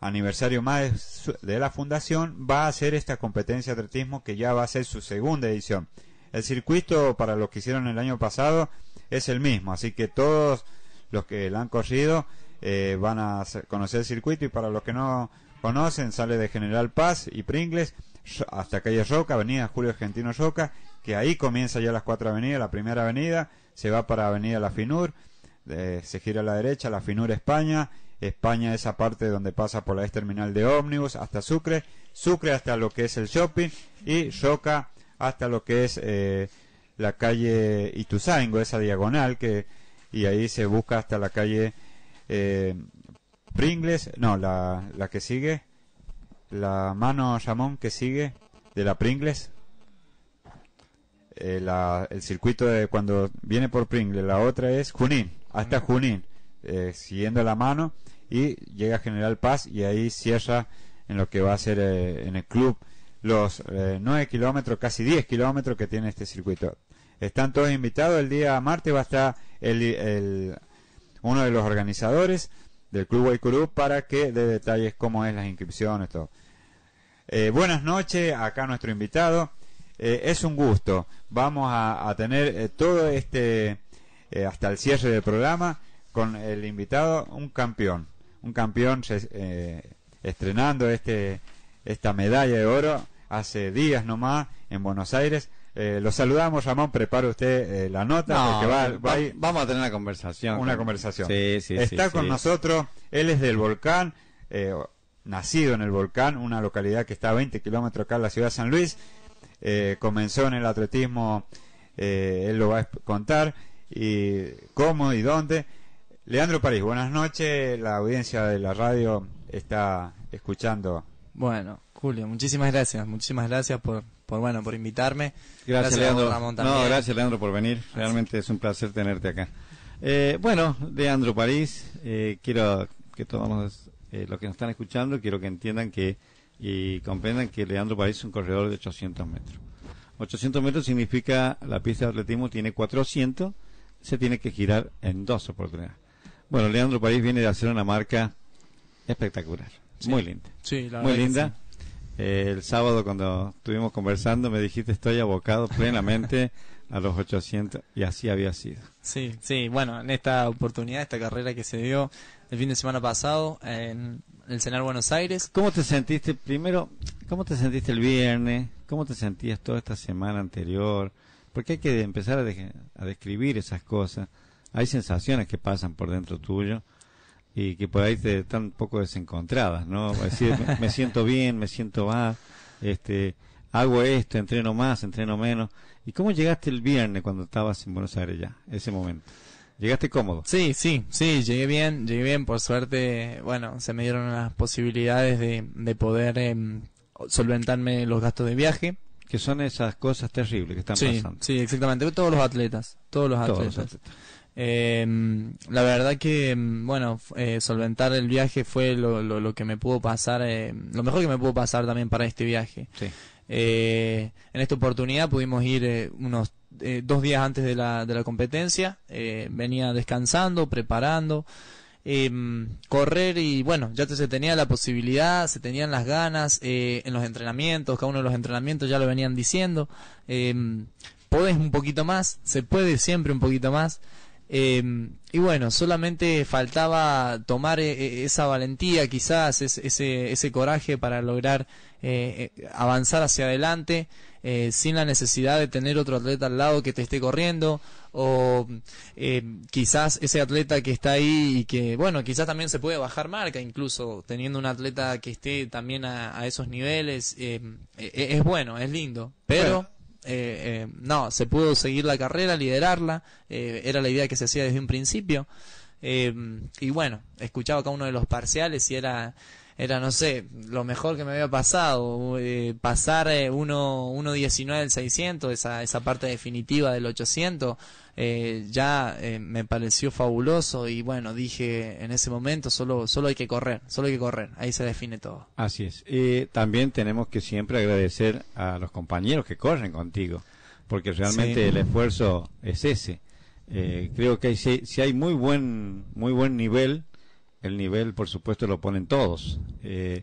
aniversario más de la fundación va a hacer esta competencia de atletismo que ya va a ser su segunda edición. El circuito para los que hicieron el año pasado es el mismo, así que todos los que la han corrido eh, van a conocer el circuito y para los que no conocen, sale de General Paz y Pringles hasta calle Roca, avenida Julio Argentino Roca, que ahí comienza ya las cuatro avenidas, la primera avenida, se va para avenida La Finur, se gira a la derecha, La Finur España, España esa parte donde pasa por la ex terminal de ómnibus hasta Sucre, Sucre hasta lo que es el shopping y Roca hasta lo que es eh, la calle Ituzaingo, esa diagonal que y ahí se busca hasta la calle eh, Pringles, no, la, que sigue, la mano jamón que sigue de la Pringles, eh, el circuito de cuando viene por Pringles, la otra es Junín, hasta mm. Junín, eh, siguiendo la mano y llega General Paz y ahí cierra en lo que va a ser eh, en el club los 9 kilómetros, casi 10 kilómetros que tiene este circuito. Están todos invitados, el día martes va a estar el uno de los organizadores del Club Guaycurú para que dé detalles cómo es las inscripciones, todo. Eh, buenas noches, acá nuestro invitado. Eh, es un gusto. Vamos a, tener eh, todo este, hasta el cierre del programa, con el invitado, un campeón. Un campeón estrenando este, esta medalla de oro hace días nomás en Buenos Aires. Eh, lo saludamos, Ramón. Prepara usted eh, la nota. porque va, vamos a tener una conversación. Una conversación. Está con nosotros. Él es del volcán, eh, nacido en el volcán, una localidad que está a 20 kilómetros acá de la ciudad de San Luis. Eh, comenzó en el atletismo, él lo va a contar. Y cómo y dónde. Leandro París, buenas noches. La audiencia de la radio está escuchando. Bueno, Julio, muchísimas gracias, muchísimas gracias por, por bueno, por invitarme. Gracias, Leandro. No, gracias Leandro por venir. Realmente es un placer tenerte acá. Eh, bueno, Leandro París, eh, quiero que todos eh, los que nos están escuchando, quiero que entiendan que y comprendan que Leandro París es un corredor de 800 metros. 800 metros significa la pista de atletismo tiene 400, se tiene que girar en dos oportunidades. Bueno, Leandro París viene de hacer una marca espectacular, muy linda, sí, muy linda el sábado cuando estuvimos conversando me dijiste estoy abocado plenamente a los 800 y así había sido. Sí, sí, bueno, en esta oportunidad, esta carrera que se dio el fin de semana pasado en el Cenar Buenos Aires. ¿Cómo te sentiste primero? ¿Cómo te sentiste el viernes? ¿Cómo te sentías toda esta semana anterior? Porque hay que empezar a describir esas cosas. Hay sensaciones que pasan por dentro tuyo y que por ahí te están un poco desencontradas, ¿no? Decir, me, siento bien, me siento mal, este, hago esto, entreno más, entreno menos. ¿Y cómo llegaste el viernes cuando estabas en Buenos Aires ya, ese momento? ¿Llegaste cómodo? Sí, sí, sí, llegué bien, llegué bien, por suerte, bueno, se me dieron las posibilidades de, poder em, solventarme los gastos de viaje. Que son esas cosas terribles que están pasando. Sí, exactamente, todos los atletas, todos Los atletas. Eh, la verdad que, em, bueno, eh, solventar el viaje fue lo, lo, que me pudo pasar, em, lo mejor que me pudo pasar también para este viaje. Eh, en esta oportunidad pudimos ir eh, unos dos días antes de la, de la competencia, venía descansando, preparando. correr y bueno, ya se tenía la posibilidad, se tenían las ganas en los entrenamientos, cada uno de los entrenamientos ya lo venían diciendo, podés un poquito más, se puede siempre un poquito más, Em, y bueno, solamente faltaba tomar eh, eh, esa valentía, quizás ese, coraje para lograr eh, avanzar hacia adelante sin la necesidad de tener otro atleta al lado que te esté corriendo o em, quizás ese atleta que está ahí y que, bueno, quizás también se puede bajar marca incluso teniendo un atleta que esté también a, esos niveles. Em, e, e, es bueno, es lindo, pero... Eh, eh, no, se pudo seguir la carrera, liderarla, eh, era la idea que se hacía desde un principio. y bueno, escuchaba acá uno de los parciales y era era, no sé, lo mejor que me había pasado. Eh, pasar 1.19 eh, del 600, esa, esa parte definitiva del 800, eh, ya me pareció fabuloso. Y bueno, dije en ese momento, solo, solo hay que correr, solo hay que correr. Ahí se define todo. Así es. también tenemos que siempre agradecer a los compañeros que corren contigo, porque realmente el esfuerzo es ese. creo que si hay muy buen, muy buen nivel el nivel, por supuesto, lo ponen todos. Eh,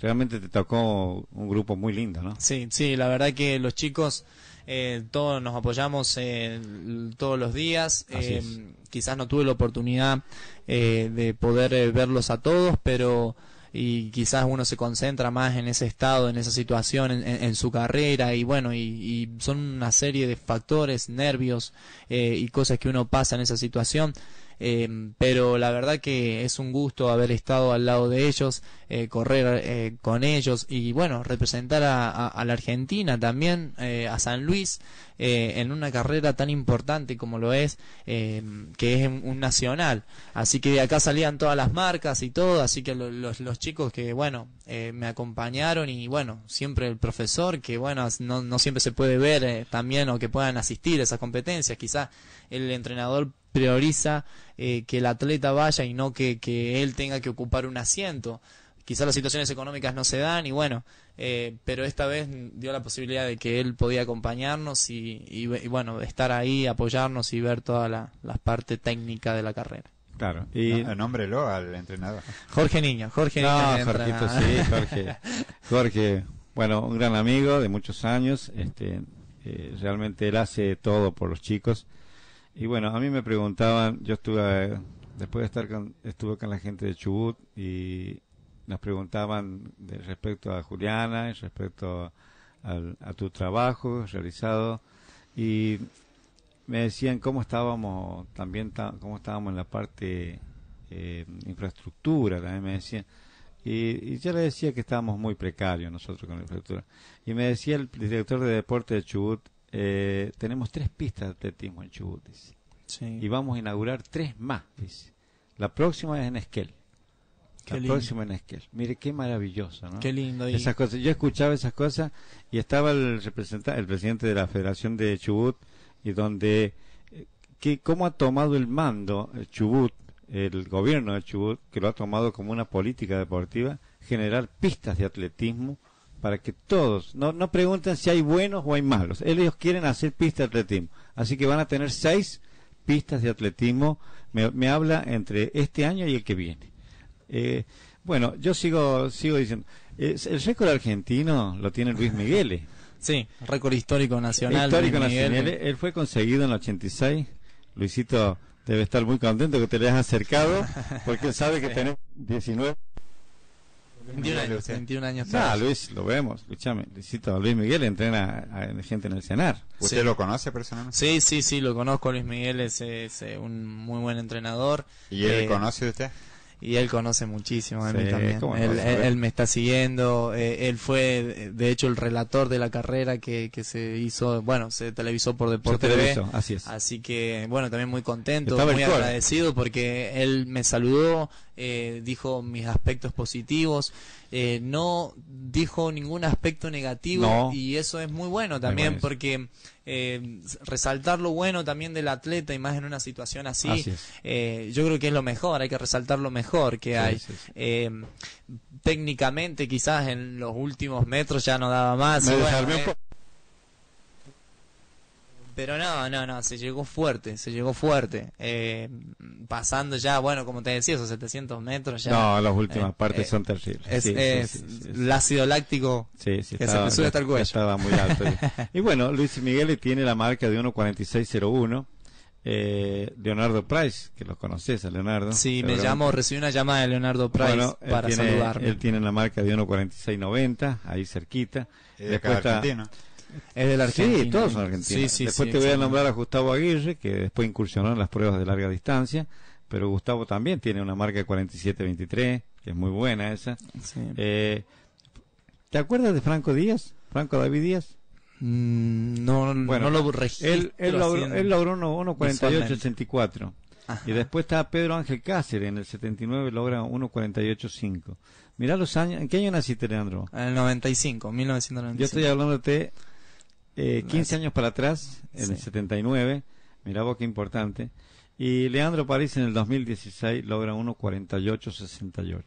realmente te tocó un grupo muy lindo, ¿no? Sí, sí, la verdad que los chicos eh, todos nos apoyamos eh, todos los días. quizás no tuve la oportunidad de poder verlos a todos, pero y quizás uno se concentra más en ese estado, en esa situación, en, su carrera y bueno, y, y, son una serie de factores, nervios y cosas que uno pasa en esa situación Em, pero la verdad que es un gusto haber estado al lado de ellos, eh, correr eh, con ellos y bueno, representar a, la Argentina también, eh, a San Luis, en una carrera tan importante como lo es, em, que es un nacional. Así que de acá salían todas las marcas y todo, así que los, chicos que bueno, me acompañaron y bueno, siempre el profesor, que bueno, no, no siempre se puede ver también o que puedan asistir a esas competencias, quizás el entrenador prioriza eh, que el atleta vaya y no que, él tenga que ocupar un asiento quizás las situaciones económicas no se dan y bueno, eh, pero esta vez dio la posibilidad de que él podía acompañarnos y, bueno, estar ahí, apoyarnos y ver toda la, parte técnica de la carrera. Claro, y nombre al entrenador. Jorge Niño, Jorge Niño. Jorge. Jorge, bueno, un gran amigo de muchos años, este, eh, realmente él hace todo por los chicos. Y bueno, a mí me preguntaban, yo estuve, después de estar con, estuve con la gente de Chubut y nos preguntaban respecto a Juliana, respecto a tu trabajo realizado y me decían cómo estábamos también, cómo estábamos en la parte eh, infraestructura, también me decían. Y, y, yo le decía que estábamos muy precarios nosotros con la infraestructura. Y me decía el director de deporte de Chubut, eh, tenemos tres pistas de atletismo en Chubut, Y vamos a inaugurar tres más, La próxima es en Esquel. la en Esquel. Mire qué maravilloso, Qué lindo. Esas cosas. Yo escuchaba esas cosas y estaba el representante, el presidente de la Federación de Chubut y donde eh, que cómo ha tomado el mando eh, Chubut, el gobierno de Chubut, que lo ha tomado como una política deportiva, generar pistas de atletismo para que todos, no, no pregunten si hay buenos o hay malos, ellos quieren hacer pistas de atletismo, así que van a tener seis pistas de atletismo, me, habla entre este año y el que viene. Eh, bueno, yo sigo, sigo diciendo, el récord argentino lo tiene Luis Miguel. Sí, récord histórico nacional. Histórico nacional, él fue conseguido en el 86, Luisito debe estar muy contento que te le hayas acercado, porque él sabe que tenemos 19 21 años, Luis, lo vemos, escúchame. a Luis Miguel entrena a, gente en el cenar. ¿Usted lo conoce personalmente? Sí, sí, sí, lo conozco. Luis Miguel es, eh, un muy buen entrenador. ¿Y él eh, conoce usted? y él conoce muchísimo a mí también. Él, me está siguiendo, eh, él fue de hecho el relator de la carrera que, se hizo, bueno, se televisó por Deporte así es. Así que bueno, también muy contento, muy agradecido porque él me saludó, eh, dijo mis aspectos positivos eh, no dijo ningún aspecto negativo y eso es muy bueno también porque eh, resaltar lo bueno también del atleta y más en una situación así, eh, yo creo que es lo mejor, hay que resaltar lo mejor que hay. técnicamente quizás en los últimos metros ya no daba más. Pero no, no, no, se llegó fuerte, se llegó fuerte. Eh, pasando ya, bueno, como te decía, esos 700 metros ya. No, las últimas eh, partes eh, son terribles. Es, el ácido láctico que se sube hasta el cuello. muy alto. y bueno, Luis Miguel tiene la marca de 1.4601. Eh, Leonardo Price, que lo conoces a Leonardo. Sí, me llamó, recibí una llamada de Leonardo Price para saludarme. Él tiene la marca de 1.4690, ahí cerquita. de Después acá está, Argentina. Es del Argentina Sí, todos son argentinos. después te voy a nombrar a Gustavo Aguirre, que después incursionó en las pruebas de larga distancia, pero Gustavo también tiene una marca 4723, que es muy buena esa. Eh, ¿Te acuerdas de Franco Díaz? Franco David Díaz. Mm, no, bueno, lo registro. Él, él logró, él uno, Y después está Pedro Ángel Cáceres, en el 79 logra 1.48.5. Mirá los años, ¿en qué año naciste, Leandro? En el 95, 1995. Yo estoy hablando de eh, 15 años para atrás, en el 79, mira vos qué importante. Y Leandro París en el 2016 logra 48-68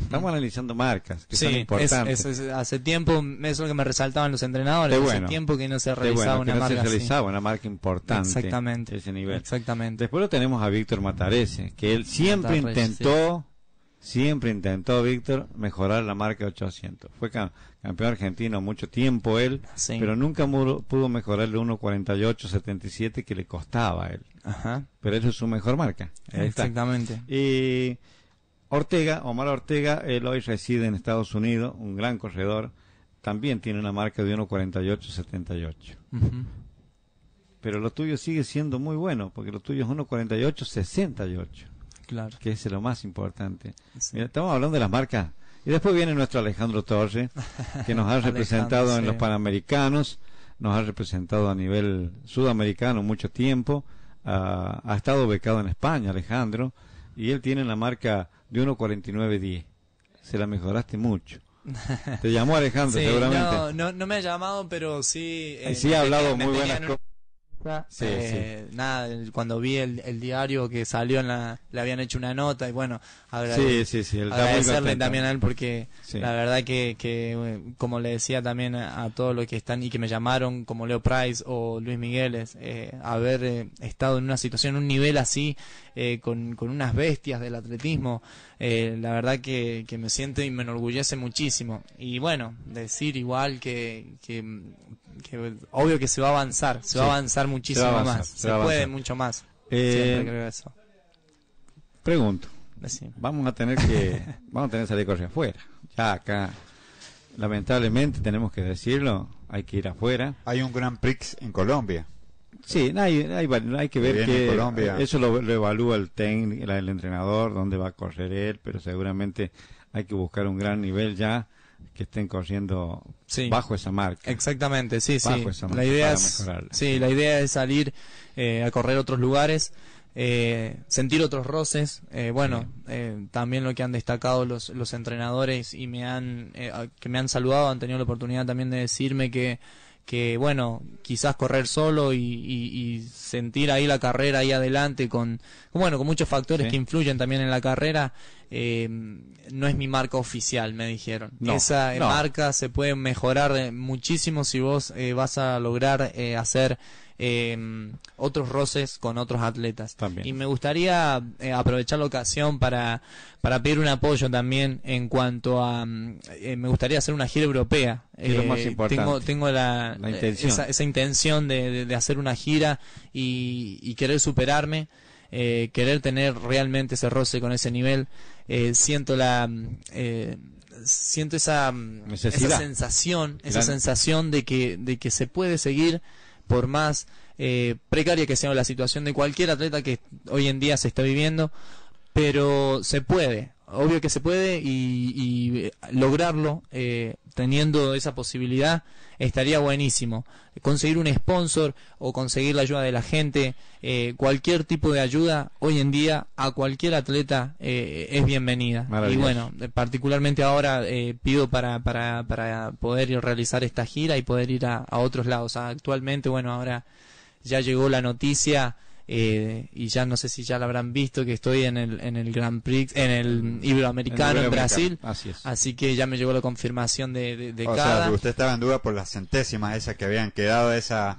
Estamos analizando marcas que son importantes. Es, hace tiempo, eso es lo que me resaltaban los entrenadores. hace tiempo que no se realizaba bueno, una no marca. Se realizaba una marca importante. Exactamente. Ese nivel. Exactamente. Después lo tenemos a Víctor Matarese, que él siempre intentó siempre intentó Víctor mejorar la marca 800. Fue campeón argentino mucho tiempo él, pero nunca pudo mejorar el 1.48.77 que le costaba a él. Ajá. Pero eso es su mejor marca. Exactamente. Y Ortega, Omar Ortega, él hoy reside en Estados Unidos, un gran corredor. También tiene una marca de 1.48.78. Pero lo tuyo sigue siendo muy bueno, porque lo tuyo es 1.48.68 claro. que es lo más importante. estamos hablando de las marcas. Y después viene nuestro Alejandro Torres, que nos ha representado en los Panamericanos, nos ha representado a nivel sudamericano mucho tiempo, ha estado becado en España, Alejandro, y él tiene la marca de 1.49.10. Se la mejoraste mucho. Te llamó Alejandro, seguramente. No, no, me ha llamado, pero sí. Eh, sí, ha hablado muy buenas cosas. Eh, nada, cuando vi el, diario que salió, en la, le habían hecho una nota y bueno, agradecerle también a él porque la verdad que, como le decía también a, todos los que están y que me llamaron, como Leo Price o Luis Migueles, eh, haber eh, estado en una situación, un nivel así, eh, con, con, unas bestias del atletismo, la verdad que, que me siento y me enorgullece muchísimo. Y bueno, decir igual que, que obvio que se va a avanzar, se va a avanzar muchísimo más, se, puede mucho más. Eh, creo eso. Pregunto. Vamos a tener que vamos a tener salir corriendo afuera. Ya acá lamentablemente tenemos que decirlo, hay que ir afuera. Hay un Gran Prix en Colombia. Sí, hay, que ver que eso lo, evalúa el el entrenador, dónde va a correr él, pero seguramente hay que buscar un gran nivel ya que estén corriendo bajo esa marca. Exactamente, sí, sí. la idea es, sí, la idea es salir eh, a correr otros lugares, eh, sentir otros roces. Eh, bueno, también lo que han destacado los, los entrenadores y me han que me han saludado han tenido la oportunidad también de decirme que que bueno, quizás correr solo y, sentir ahí la carrera ahí adelante con, bueno, con muchos factores que influyen también en la carrera, eh, no es mi marca oficial, me dijeron. Esa eh, marca se puede mejorar eh, muchísimo si vos vas a lograr eh, hacer eh, otros roces con otros atletas. Y me gustaría eh, aprovechar la ocasión para, pedir un apoyo también en cuanto a... Em, eh, me gustaría hacer una gira europea. Lo eh, más importante. Tengo, tengo la, Esa, intención de, hacer una gira y, querer superarme. querer tener realmente ese roce con ese nivel. siento la em, siento esa, esa sensación, esa sensación de que, de que se puede seguir por más eh, precaria que sea la situación de cualquier atleta que hoy en día se está viviendo, pero se puede, obvio que se puede y, eh, lograrlo eh, teniendo esa posibilidad estaría buenísimo. Conseguir un sponsor o conseguir la ayuda de la gente, eh, cualquier tipo de ayuda hoy en día a cualquier atleta es bienvenida. Y bueno, particularmente ahora pido para, para, poder realizar esta gira y poder ir a, a otros lados. Ah, actualmente, bueno, ahora ya llegó la noticia eh, y ya no sé si ya la habrán visto que estoy en el, en el Grand Prix, en el Iberoamericano en, Brasil. Así que ya me llegó la confirmación de, de, o Sea, usted estaba en duda por las centésimas esas que habían quedado, esa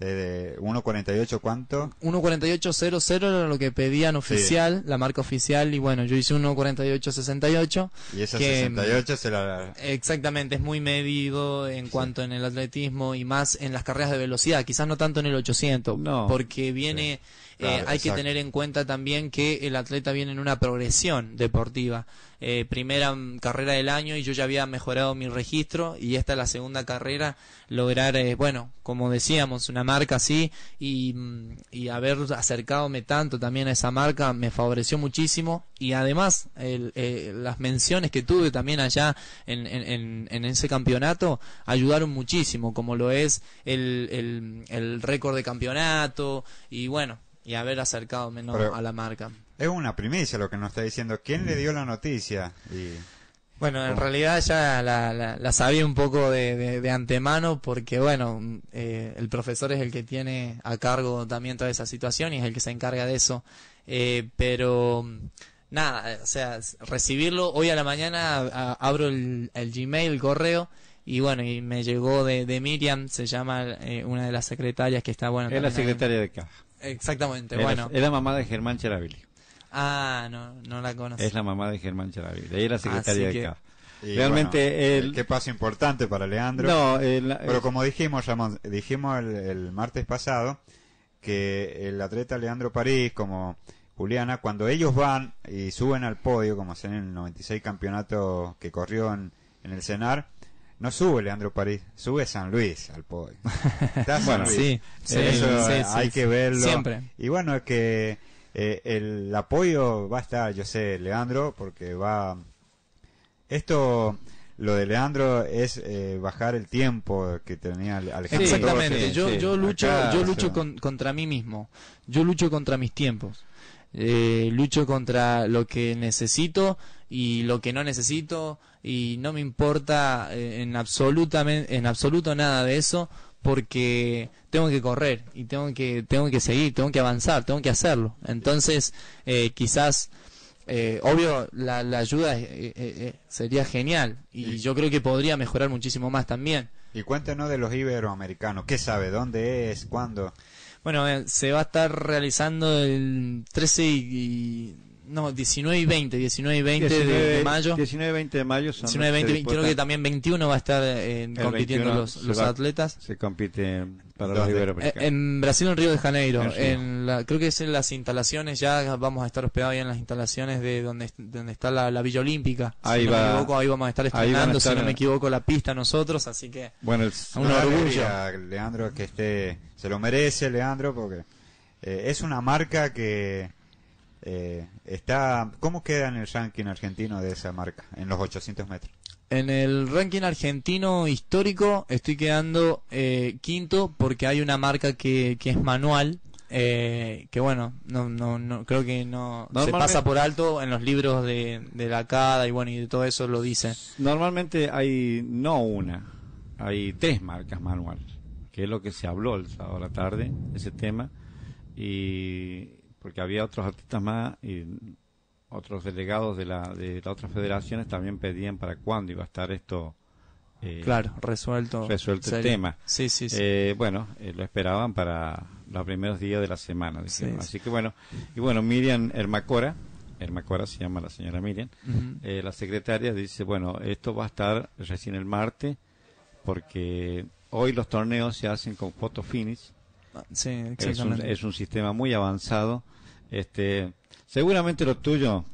de, 1.48 cuánto? 1.48.00 era lo que pedían oficial, la marca oficial, y bueno, yo hice 1.48.68. Y esa 68 se la... Exactamente, es muy medido en cuanto en el atletismo y más en las carreras de velocidad, quizás no tanto en el 800, porque viene... Eh, hay que tener en cuenta también que el atleta viene en una progresión deportiva. Eh, primera mm, carrera del año y yo ya había mejorado mi registro y esta es la segunda carrera, lograr, eh, bueno, como decíamos, una marca así y, mm, y haber acercadome tanto también a esa marca me favoreció muchísimo y además las menciones que tuve también allá en, en, ese campeonato ayudaron muchísimo, como lo es el, el récord de campeonato y bueno, y haber acercado menos a la marca. Es una primicia lo que nos está diciendo. ¿Quién le mm. dio la noticia? Y... Bueno, en realidad ya la, sabía un poco de, antemano porque, bueno, eh, el profesor es el que tiene a cargo también toda esa situación y es el que se encarga de eso. Eh, pero, nada, o sea, recibirlo hoy a la mañana, abro el, Gmail, el correo. Y bueno, y me llegó de, de Miriam, se llama eh, una de las secretarias que está bueno. Es la secretaria de caja. Exactamente, bueno. Es la mamá de Germán Cherabili. Ah, no, no la conozco. Es la mamá de Germán Cherabili. Ella la secretaria de acá. Realmente eh, qué paso importante para Leandro. pero como dijimos, dijimos el, martes pasado que el atleta Leandro París, como Juliana, cuando ellos van y suben al podio, como hacen en el 96 campeonato que corrió en, en el Senar no sube Leandro París, sube San Luis al podio. Está bueno, eh, Sí, sí, hay que verlo. Y bueno, es que eh, el apoyo va a estar, yo sé, Leandro, porque va... Esto, lo de Leandro es eh, bajar el tiempo que tenía Alejandro. Exactamente, yo, yo lucho, yo lucho contra mí mismo, yo lucho contra mis tiempos eh, lucho contra lo que necesito y lo que no necesito y no me importa eh, en, absolutamente, en absoluto nada de eso porque tengo que correr y tengo que, tengo que seguir, tengo que avanzar, tengo que hacerlo. Entonces, eh, quizás... Eh, obvio, la, ayuda sería genial y yo creo que podría mejorar muchísimo más también. Y cuéntenos de los iberoamericanos, ¿qué sabe? ¿Dónde es? ¿Cuándo? Bueno, eh, se va a estar realizando el 13 y, no, 19 y 20, 19 y 20 de, mayo. 19 y 20 de mayo son 19 20, creo que también 21 va a estar eh, compitiendo los, atletas. Se compite para los En, eh, en Brasil, en Río de Janeiro. En, la, creo que es en las instalaciones, ya vamos a estar hospedados ahí en las instalaciones de donde, donde está la, Villa Olímpica. Ahí va, ahí vamos a estar estrenando, si no me equivoco, la pista nosotros, así que bueno, un orgullo. Leandro que esté, se lo merece Leandro porque eh, es una marca que eh, está, ¿Cómo queda en el ranking argentino de esa marca, en los 800 metros? En el ranking argentino histórico estoy quedando eh, quinto porque hay una marca que, es manual, eh, que bueno, no, no, no, creo que no se pasa por alto en los libros de, la CADA y bueno, y de todo eso lo dice. Normalmente hay no una, hay tres marcas manuales que es lo que se habló el sábado a la tarde, ese tema, y porque había otros artistas más y otros delegados de, la, de las otras federaciones también pedían para cuándo iba a estar esto. Eh, claro, resuelto. Resuelto el tema. Sí, sí, sí. Eh, bueno, eh, lo esperaban para los primeros días de la semana. Así que bueno, y bueno, Miriam Hermacora, Hermacora se llama la señora Miriam, la secretaria dice, bueno, esto va a estar recién el martes, porque hoy los torneos se hacen con foto finish. Ah, es es un sistema muy avanzado este, seguramente lo tuyo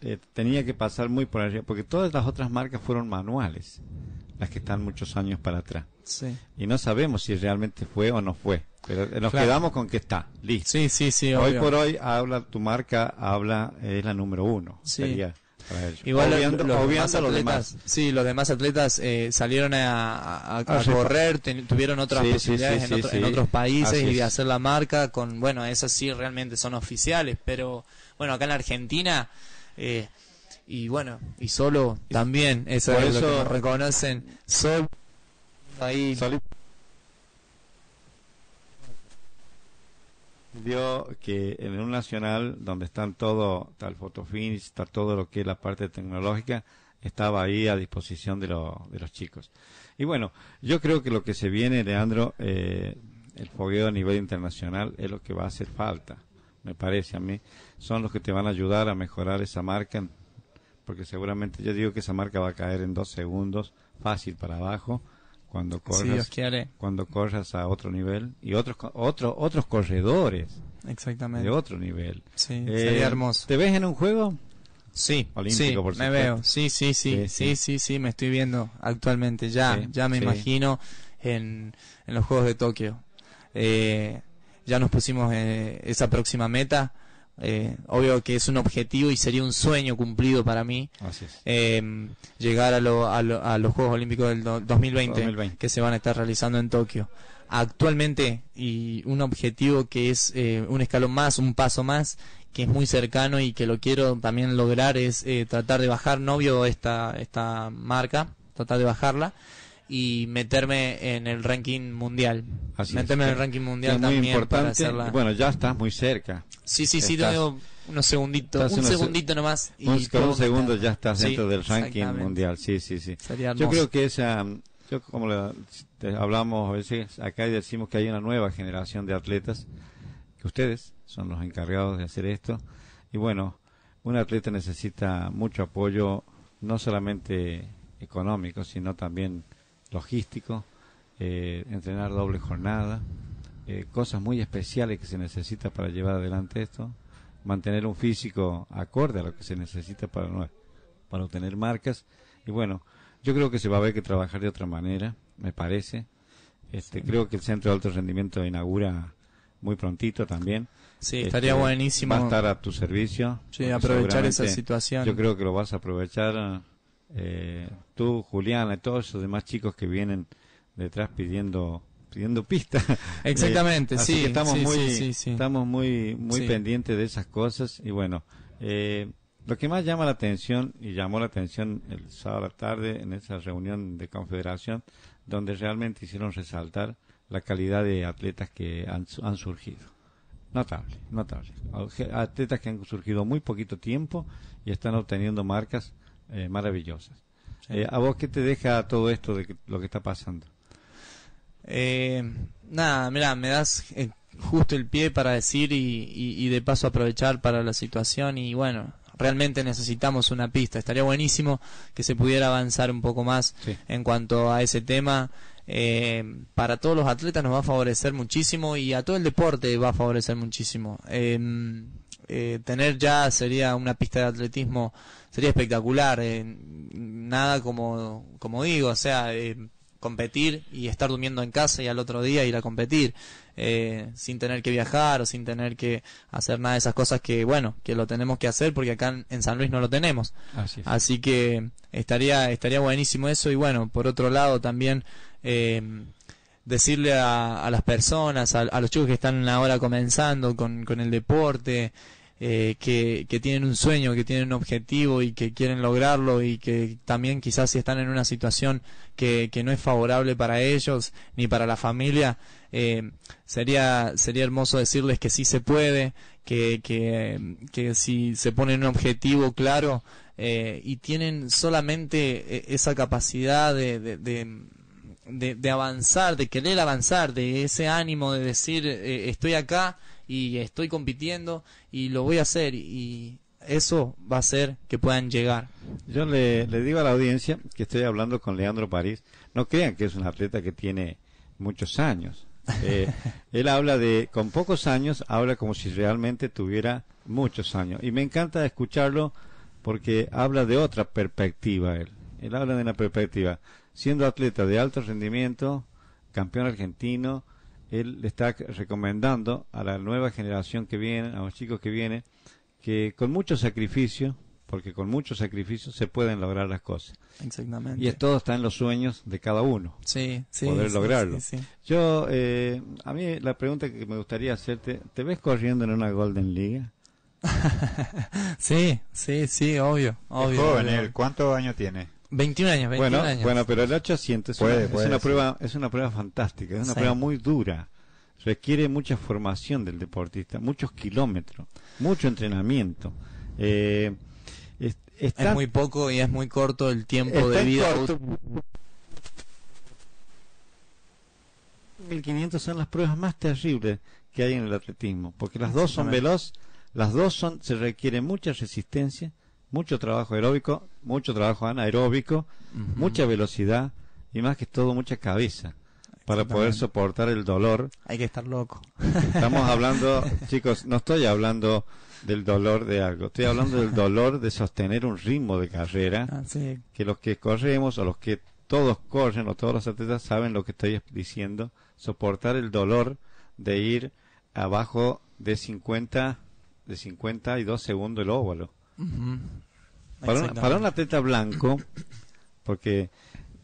eh, tenía que pasar muy por arriba, porque todas las otras marcas fueron manuales, las que están muchos años para atrás. Y no sabemos si realmente fue o no fue, pero eh, nos quedamos con que está, listo. Sí, sí, sí. Hoy por hoy habla tu marca, habla, eh, es la número uno. Sería, Igual los, demás atletas, Sí, los demás atletas eh, salieron a, ah, correr, tuvieron otras posibilidades en, otros países y de hacer la marca con, bueno, esas sí realmente son oficiales, pero bueno, acá en Argentina... Eh, y bueno, y solo también, eso reconocen. ahí. dio que en un nacional donde están todo, tal fotofinish, está todo lo que es la parte tecnológica, estaba ahí a disposición de, de los chicos. Y bueno, yo creo que lo que se viene, Leandro, eh, el fogueo a nivel internacional es lo que va a hacer falta, me parece a mí. Son los que te van a ayudar a mejorar esa marca, porque seguramente yo digo que esa marca va a caer en dos segundos, fácil para abajo, cuando corras, cuando corras a otro nivel y otros otros otros corredores Exactamente. de otro nivel. Eh, sería hermoso. ¿Te ves en un juego? Sí, Olímpico, me veo. Sí, sí, sí, sí, sí, sí, me estoy viendo actualmente ya, ya me imagino en, en los Juegos de Tokio. Eh, ya nos pusimos eh, esa próxima meta eh, obvio que es un objetivo y sería un sueño cumplido para mí eh, llegar a, los Juegos Olímpicos del 2020, que se van a estar realizando en Tokio. Actualmente, y un objetivo que es eh, un escalón más, un paso más, que es muy cercano y que lo quiero también lograr es tratar de bajar novio esta, esta marca, tratar de bajarla y meterme en el ranking mundial. meterme en el ranking mundial es también. Muy importante. Bueno, ya estás muy cerca. Sí, sí, sí, tengo unos segunditos, un segundito nomás. Y con un segundo ya estás dentro del ranking mundial. Sí, sí, sí. yo creo que esa, yo como le hablamos a veces, acá decimos que hay una nueva generación de atletas, que ustedes son los encargados de hacer esto. Y bueno, un atleta necesita mucho apoyo, no solamente económico, sino también logístico, eh, entrenar doble jornada, eh, cosas muy especiales que se necesita para llevar adelante esto, mantener un físico acorde a lo que se necesita para, para obtener marcas. Y bueno, yo creo que se va a ver que trabajar de otra manera, me parece. Este, Creo que el Centro de Alto Rendimiento inaugura muy prontito también. Sí, estaría este, buenísimo. Va a estar a tu servicio. Sí, aprovechar esa situación. Yo creo que lo vas a aprovechar eh, tú, Juliana, y todos esos demás chicos que vienen detrás pidiendo pidiendo pistas. Exactamente, sí. estamos muy, estamos muy, muy pendientes de esas cosas y bueno, eh, lo que más llama la atención y llamó la atención el sábado a la tarde en esa reunión de confederación donde realmente hicieron resaltar la calidad de atletas que han, han surgido. Notable, notable. Atletas que han surgido muy poquito tiempo y están obteniendo marcas eh, maravillosas. Eh, ¿A vos qué te deja todo esto de lo que está pasando? Eh, nada, mira, me das justo el pie para decir y, de paso aprovechar para la situación y bueno, realmente necesitamos una pista. Estaría buenísimo que se pudiera avanzar un poco más en cuanto a ese tema. para todos los atletas nos va a favorecer muchísimo y a todo el deporte va a favorecer muchísimo. Em, tener ya sería una pista de atletismo sería espectacular. Eh, nada como, como digo, o sea, eh, competir y estar durmiendo en casa y al otro día ir a competir, eh, sin tener que viajar o sin tener que hacer nada de esas cosas que, bueno, que lo tenemos que hacer porque acá en, San Luis no lo tenemos. Así, que estaría, estaría buenísimo eso y bueno, por otro lado también, decirle a, las personas, a, a, los chicos que están ahora comenzando con, con el deporte, eh, que, tienen un sueño, que tienen un objetivo y que quieren lograrlo y que también quizás si están en una situación que, no es favorable para ellos ni para la familia, eh, sería, sería hermoso decirles que sí se puede, que, que, si se ponen un objetivo claro eh, y tienen solamente esa capacidad de, avanzar, de querer avanzar, de ese ánimo de decir estoy acá y estoy compitiendo y lo voy a hacer y eso va a hacer que puedan llegar. Yo le, digo a la audiencia que estoy hablando con Leandro París, no crean que es un atleta que tiene muchos años. Eh, él habla de, con pocos años, habla como si realmente tuviera muchos años. Y me encanta escucharlo porque habla de otra perspectiva él. Él habla de una perspectiva, siendo atleta de alto rendimiento, campeón argentino, él le está recomendando a la nueva generación que viene, a los chicos que vienen, que con mucho sacrificio, porque con mucho sacrificio se pueden lograr las cosas. Exactamente. Y todo está en los sueños de cada uno. Sí, sí. Poder lograrlo. Yo, eh, a mí la pregunta que me gustaría hacerte, ¿te ves corriendo en una Golden League? sí, sí, sí, obvio. obvio es obvio. ¿cuántos años tiene? 21 años, 21 bueno, años. Bueno, pero el 8 es, una, prueba, es una prueba fantástica, es una prueba muy dura. Requiere mucha formación del deportista, muchos kilómetros, mucho entrenamiento. Eh, es, es, muy poco y es muy corto el tiempo de vida. 1500 son las pruebas más terribles que hay en el atletismo, porque las dos son veloz, las dos son se requiere mucha resistencia mucho trabajo aeróbico, mucho trabajo anaeróbico, mucha velocidad y más que todo mucha cabeza para poder soportar el dolor. Hay que estar loco. Estamos hablando, chicos, no estoy hablando del dolor de algo, estoy hablando del dolor de sostener un ritmo de carrera ah, que los que corremos o los que todos corren o todos los atletas saben lo que estoy diciendo, soportar el dolor de ir abajo de 50 de 52 segundos el óvalo para, un, atleta blanco, porque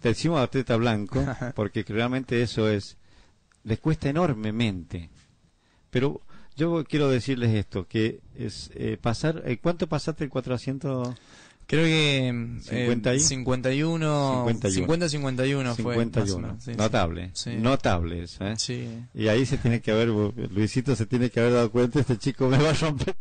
te decimos atleta blanco, porque realmente eso es, les cuesta enormemente. Pero yo quiero decirles esto, que es eh, pasar, eh, ¿cuánto pasaste el 400? Creo que 50 51, 51, 50 51 fue 51. notable, notable ¿eh? Sí. Y ahí se tiene que haber Luisito se tiene que haber dado cuenta, este chico me va a romper.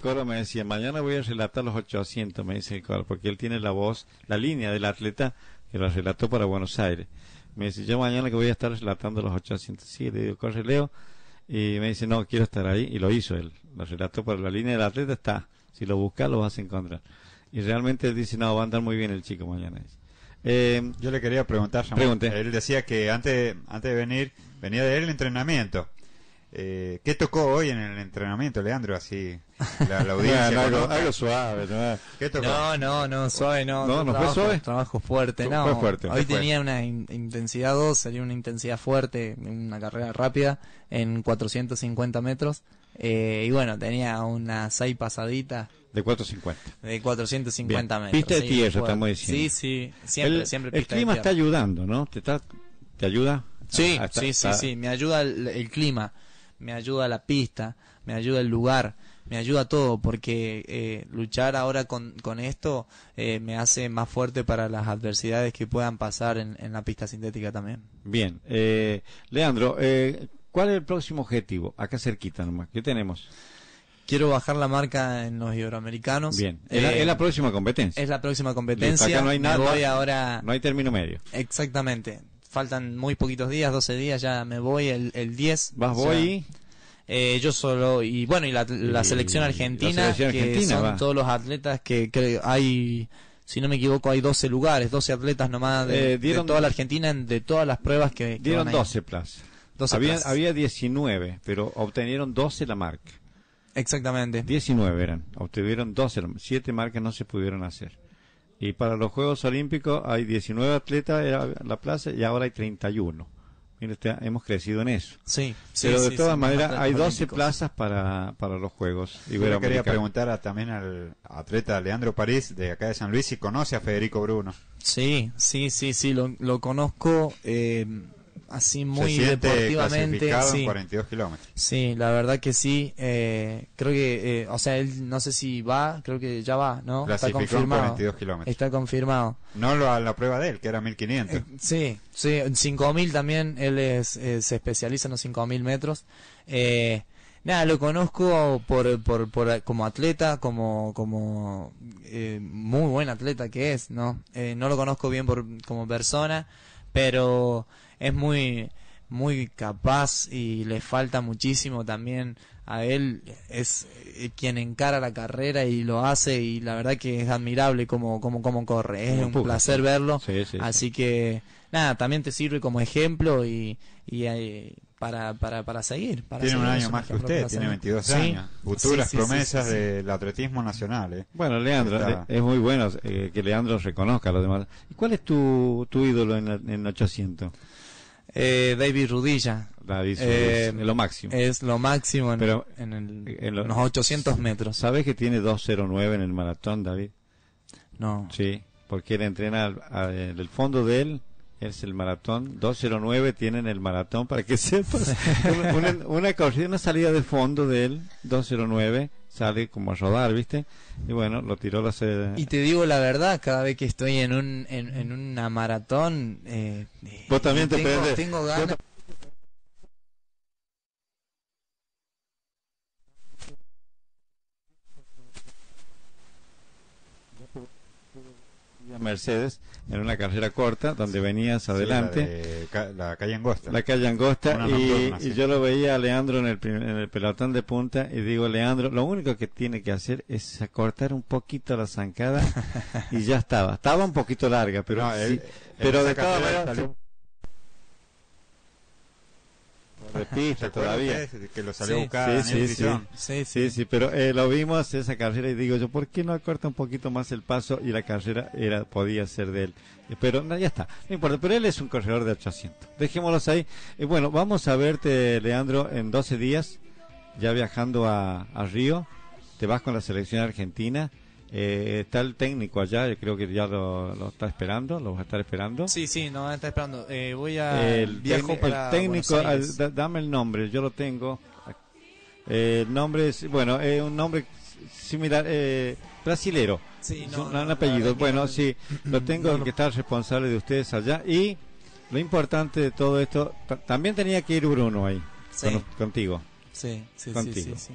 coro me decía, mañana voy a relatar los 800, me dice el coro, porque él tiene la voz, la línea del atleta que lo relató para Buenos Aires. Me dice, yo mañana que voy a estar relatando los 800. Sí, le digo, corre, Leo. Y me dice, no, quiero estar ahí. Y lo hizo él. Lo relató pero la línea del atleta, está. Si lo buscas, lo vas a encontrar. Y realmente él dice, no, va a andar muy bien el chico mañana. Eh, yo le quería preguntar, él decía que antes, antes de venir, venía de él el entrenamiento. Eh, ¿Qué tocó hoy en el entrenamiento, Leandro? Así, la, audiencia. algo, suave, ¿no? No, no, no, suave, no. ¿No, no fue suave? Trabajo fuerte, no. Fue fuerte, hoy tenía una intensidad 2, sería una intensidad fuerte, una carrera rápida en 450 metros. Eh, y bueno, tenía unas 6 pasaditas. De 450. De 450 Bien. metros. Pista de tierra, estamos diciendo. Sí, sí, siempre, el, siempre El clima está ayudando, ¿no? ¿Te, está, te ayuda? Sí, ah, sí, sí, sí, me ayuda el clima me ayuda la pista, me ayuda el lugar, me ayuda todo, porque eh, luchar ahora con, con esto eh, me hace más fuerte para las adversidades que puedan pasar en, la pista sintética también. Bien, eh, Leandro, ¿cuál es el próximo objetivo? Acá cerquita nomás, ¿qué tenemos? Quiero bajar la marca en los iberoamericanos. Bien, es, la, próxima competencia. Es la próxima competencia. acá no hay nada. ahora... No hay término medio. Exactamente faltan muy poquitos días, 12 días, ya me voy el, 10. ¿Vas voy? Eh, yo solo, y bueno, y la, selección argentina, que son todos los atletas que, hay si no me equivoco, hay 12 lugares, 12 atletas nomás eh, de, dieron, toda la Argentina, de todas las pruebas que... Dieron 12 plazas. 12 había, había 19, pero obtenieron 12 la marca. Exactamente. 19 eran, obtuvieron 12, 7 marcas no se pudieron hacer. Y para los Juegos Olímpicos hay 19 atletas en la plaza y ahora hay 31. Mire este, hemos crecido en eso. Sí, Pero de todas maneras hay 12 plazas para, para los Juegos. Y yo quería preguntar también al atleta Leandro París de acá de San Luis si conoce a Federico Bruno. Sí, sí, sí, sí, lo, conozco. Eh, así muy deportivamente. Sí. 42 kilómetros. Sí, la verdad que sí. Eh, creo que, eh, o sea, él no sé si va, creo que ya va, ¿no? Está confirmado. En kilómetros. Está confirmado. No lo, la prueba de él, que era 1500. Eh, sí, sí, en 5000 también él es, se especializa en los 5000 metros. Nada, lo conozco por, por, como atleta, como, como muy buen atleta que es, ¿no? no lo conozco bien por, como persona, pero es muy muy capaz y le falta muchísimo también a él es eh, quien encara la carrera y lo hace y la verdad que es admirable como como como corre es un placer verlo así que nada también te sirve como ejemplo y, y, eh, para, para, para seguir. tiene un año más que usted, tiene 22 años. Futuras promesas del atletismo nacional. ¿eh? Bueno, Leandro, eh, es muy bueno eh, que Leandro reconozca a los demás. ¿Y cuál es tu, tu ídolo en, 800? David Rudilla. David es lo máximo. Es lo máximo en, en, los, 800 metros. ¿Sabes que tiene 2.09 en el maratón, David? No. Sí, porque él entrena En el fondo de él es el maratón 209, tienen el maratón para que sepas. una, una, salida de fondo de él, 209, sale como a rodar, ¿viste? Y bueno, lo tiró la sede. Y te digo la verdad, cada vez que estoy en, un, en, una maratón. Eh, también eh, te tengo, tengo Mercedes en una carrera corta donde venías adelante. la, calle Angosta. La calle Angosta. Y, yo lo veía a Leandro en el, el pelotón de punta y digo, Leandro, lo único que tiene que hacer es acortar un poquito la zancada y ya estaba. Estaba un poquito larga, pero, pero de todas maneras... repista todavía. Que lo salió sí. a buscar sí, sí, sí, sí, sí, pero eh, lo vimos esa carrera y digo yo, ¿por qué no acorta un poquito más el paso? Y la carrera era podía ser de él. Eh, pero ya está, no importa, pero él es un corredor de 800. Dejémoslos ahí. Y eh, bueno, vamos a verte, Leandro, en 12 días, ya viajando a, a Río. Te vas con la selección argentina eh, está el técnico allá, creo que ya lo, está esperando, lo va a estar esperando. Sí, sí, no estar esperando. Eh, voy a. El, viejo, el técnico, dame el nombre, yo lo tengo. Eh, el nombre es, bueno, es un nombre similar, brasilero. Sí, no, un, apellido. bueno, sí, lo tengo, que está responsable de ustedes allá. Y lo importante de todo esto, también tenía que ir Bruno ahí, contigo. Sí, sí, contigo. sí. sí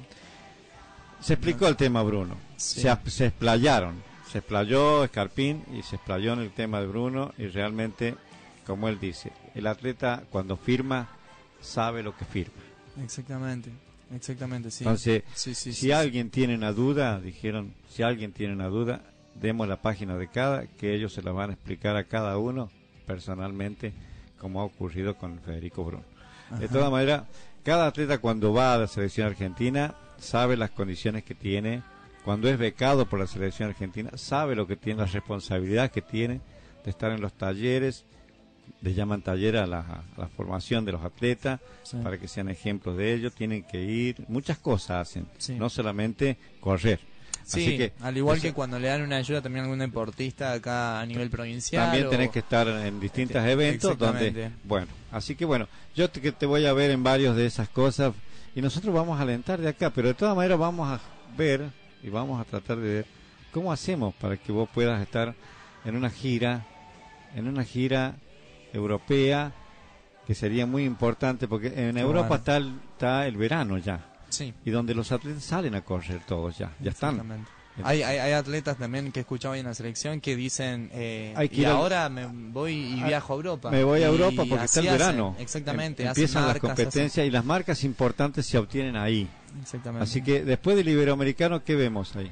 se explicó el tema, Bruno. Se, se explayaron. Se explayó Escarpín y se explayó en el tema de Bruno y realmente, como él dice, el atleta cuando firma sabe lo que firma. Exactamente, exactamente, sí. Entonces, si alguien tiene una duda, dijeron, si alguien tiene una duda, demos la página de cada, que ellos se la van a explicar a cada uno personalmente, como ha ocurrido con Federico Bruno. De todas maneras, cada atleta cuando va a la selección argentina sabe las condiciones que tiene, cuando es becado por la selección argentina, sabe lo que tiene, la responsabilidad que tiene de estar en los talleres, les llaman taller a la, formación de los atletas, para que sean ejemplos de ellos, tienen que ir, muchas cosas hacen, no solamente correr. Así que, al igual que cuando le dan una ayuda también a algún deportista acá a nivel provincial. También tenés que estar en distintos eventos donde... Bueno, así que bueno, yo te voy a ver en varios de esas cosas, y nosotros vamos a alentar de acá, pero de todas maneras vamos a ver y vamos a tratar de ver cómo hacemos para que vos puedas estar en una gira, en una gira europea que sería muy importante porque en Europa está, el, verano ya. Sí. Y donde los atletas salen a correr todos ya, ya están. Hay, atletas también que he escuchado en la selección que dicen, eh, y ahora me voy y ah, viajo a Europa. Me voy a Europa porque está el verano. exactamente. Em, empiezan las competencias y las marcas importantes se obtienen ahí. Así que después del Iberoamericano, ¿qué vemos ahí?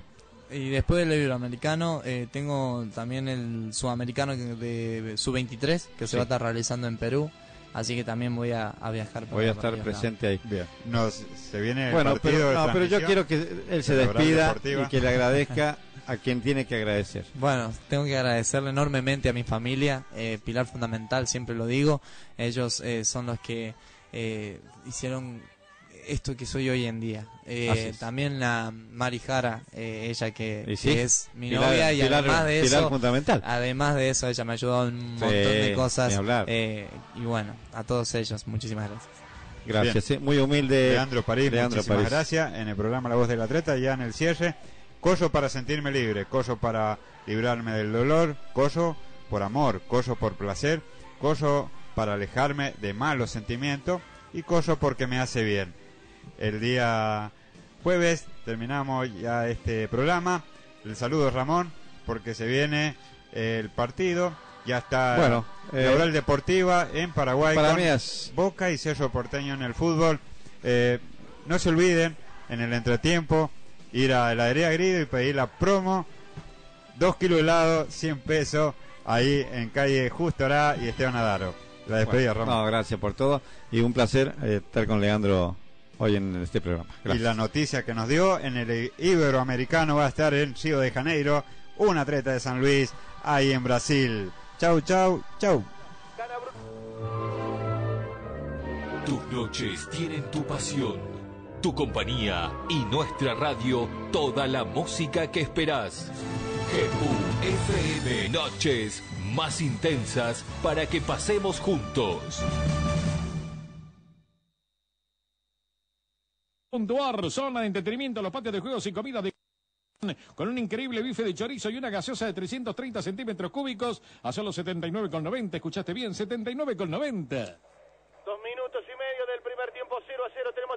Y después del Iberoamericano, eh, tengo también el Sudamericano de Sub-23 que se va a estar realizando en Perú. Así que también voy a, viajar. voy a estar presente ahí. No, se viene bueno, pero, no, pero yo quiero que él se despida y que le agradezca a quien tiene que agradecer. Bueno, tengo que agradecerle enormemente a mi familia, eh, pilar fundamental, siempre lo digo. Ellos eh, son los que eh, hicieron esto que soy hoy en día. Eh, también la Mari eh, ella que, es mi novia y además de eso, además de eso, ella me ha ayudado un montón de cosas. Eh, y bueno, a todos ellos, muchísimas gracias. Gracias, muy humilde. Leandro París, muchísimas gracias. En el programa La Voz de del Atleta, ya en el cierre, coso para sentirme libre, coso para librarme del dolor, coso por amor, coso por placer, coso para alejarme de malos sentimientos y coso porque me hace bien el día jueves. Terminamos ya este programa. El saludo Ramón, porque se viene el partido. Ya está bueno, eh, Oral Deportiva en Paraguay para Boca y sello porteño en el fútbol. Eh, no se olviden, en el entretiempo, ir a la heladería Grido y pedir la promo. Dos kilos de helado, 100 pesos, ahí en calle Justo Ará y Esteban Adaro. La despedida, Ramón. gracias por todo y un placer eh, estar con Leandro hoy en este programa. Gracias. Y la noticia que nos dio en el Iberoamericano va a estar en Río de Janeiro, una treta de San Luis, ahí en Brasil. Chau, chau, chau. Tus noches tienen tu pasión, tu compañía y nuestra radio, toda la música que esperás. GUFM Noches más intensas para que pasemos juntos. Puntuar, zona de entretenimiento, los patios de juegos y comida de con un increíble bife de chorizo y una gaseosa de 330 centímetros cúbicos a solo 79,90. ¿Escuchaste bien? 79,90. Dos minutos y medio del primer tiempo, 0 a 0. Tenemos...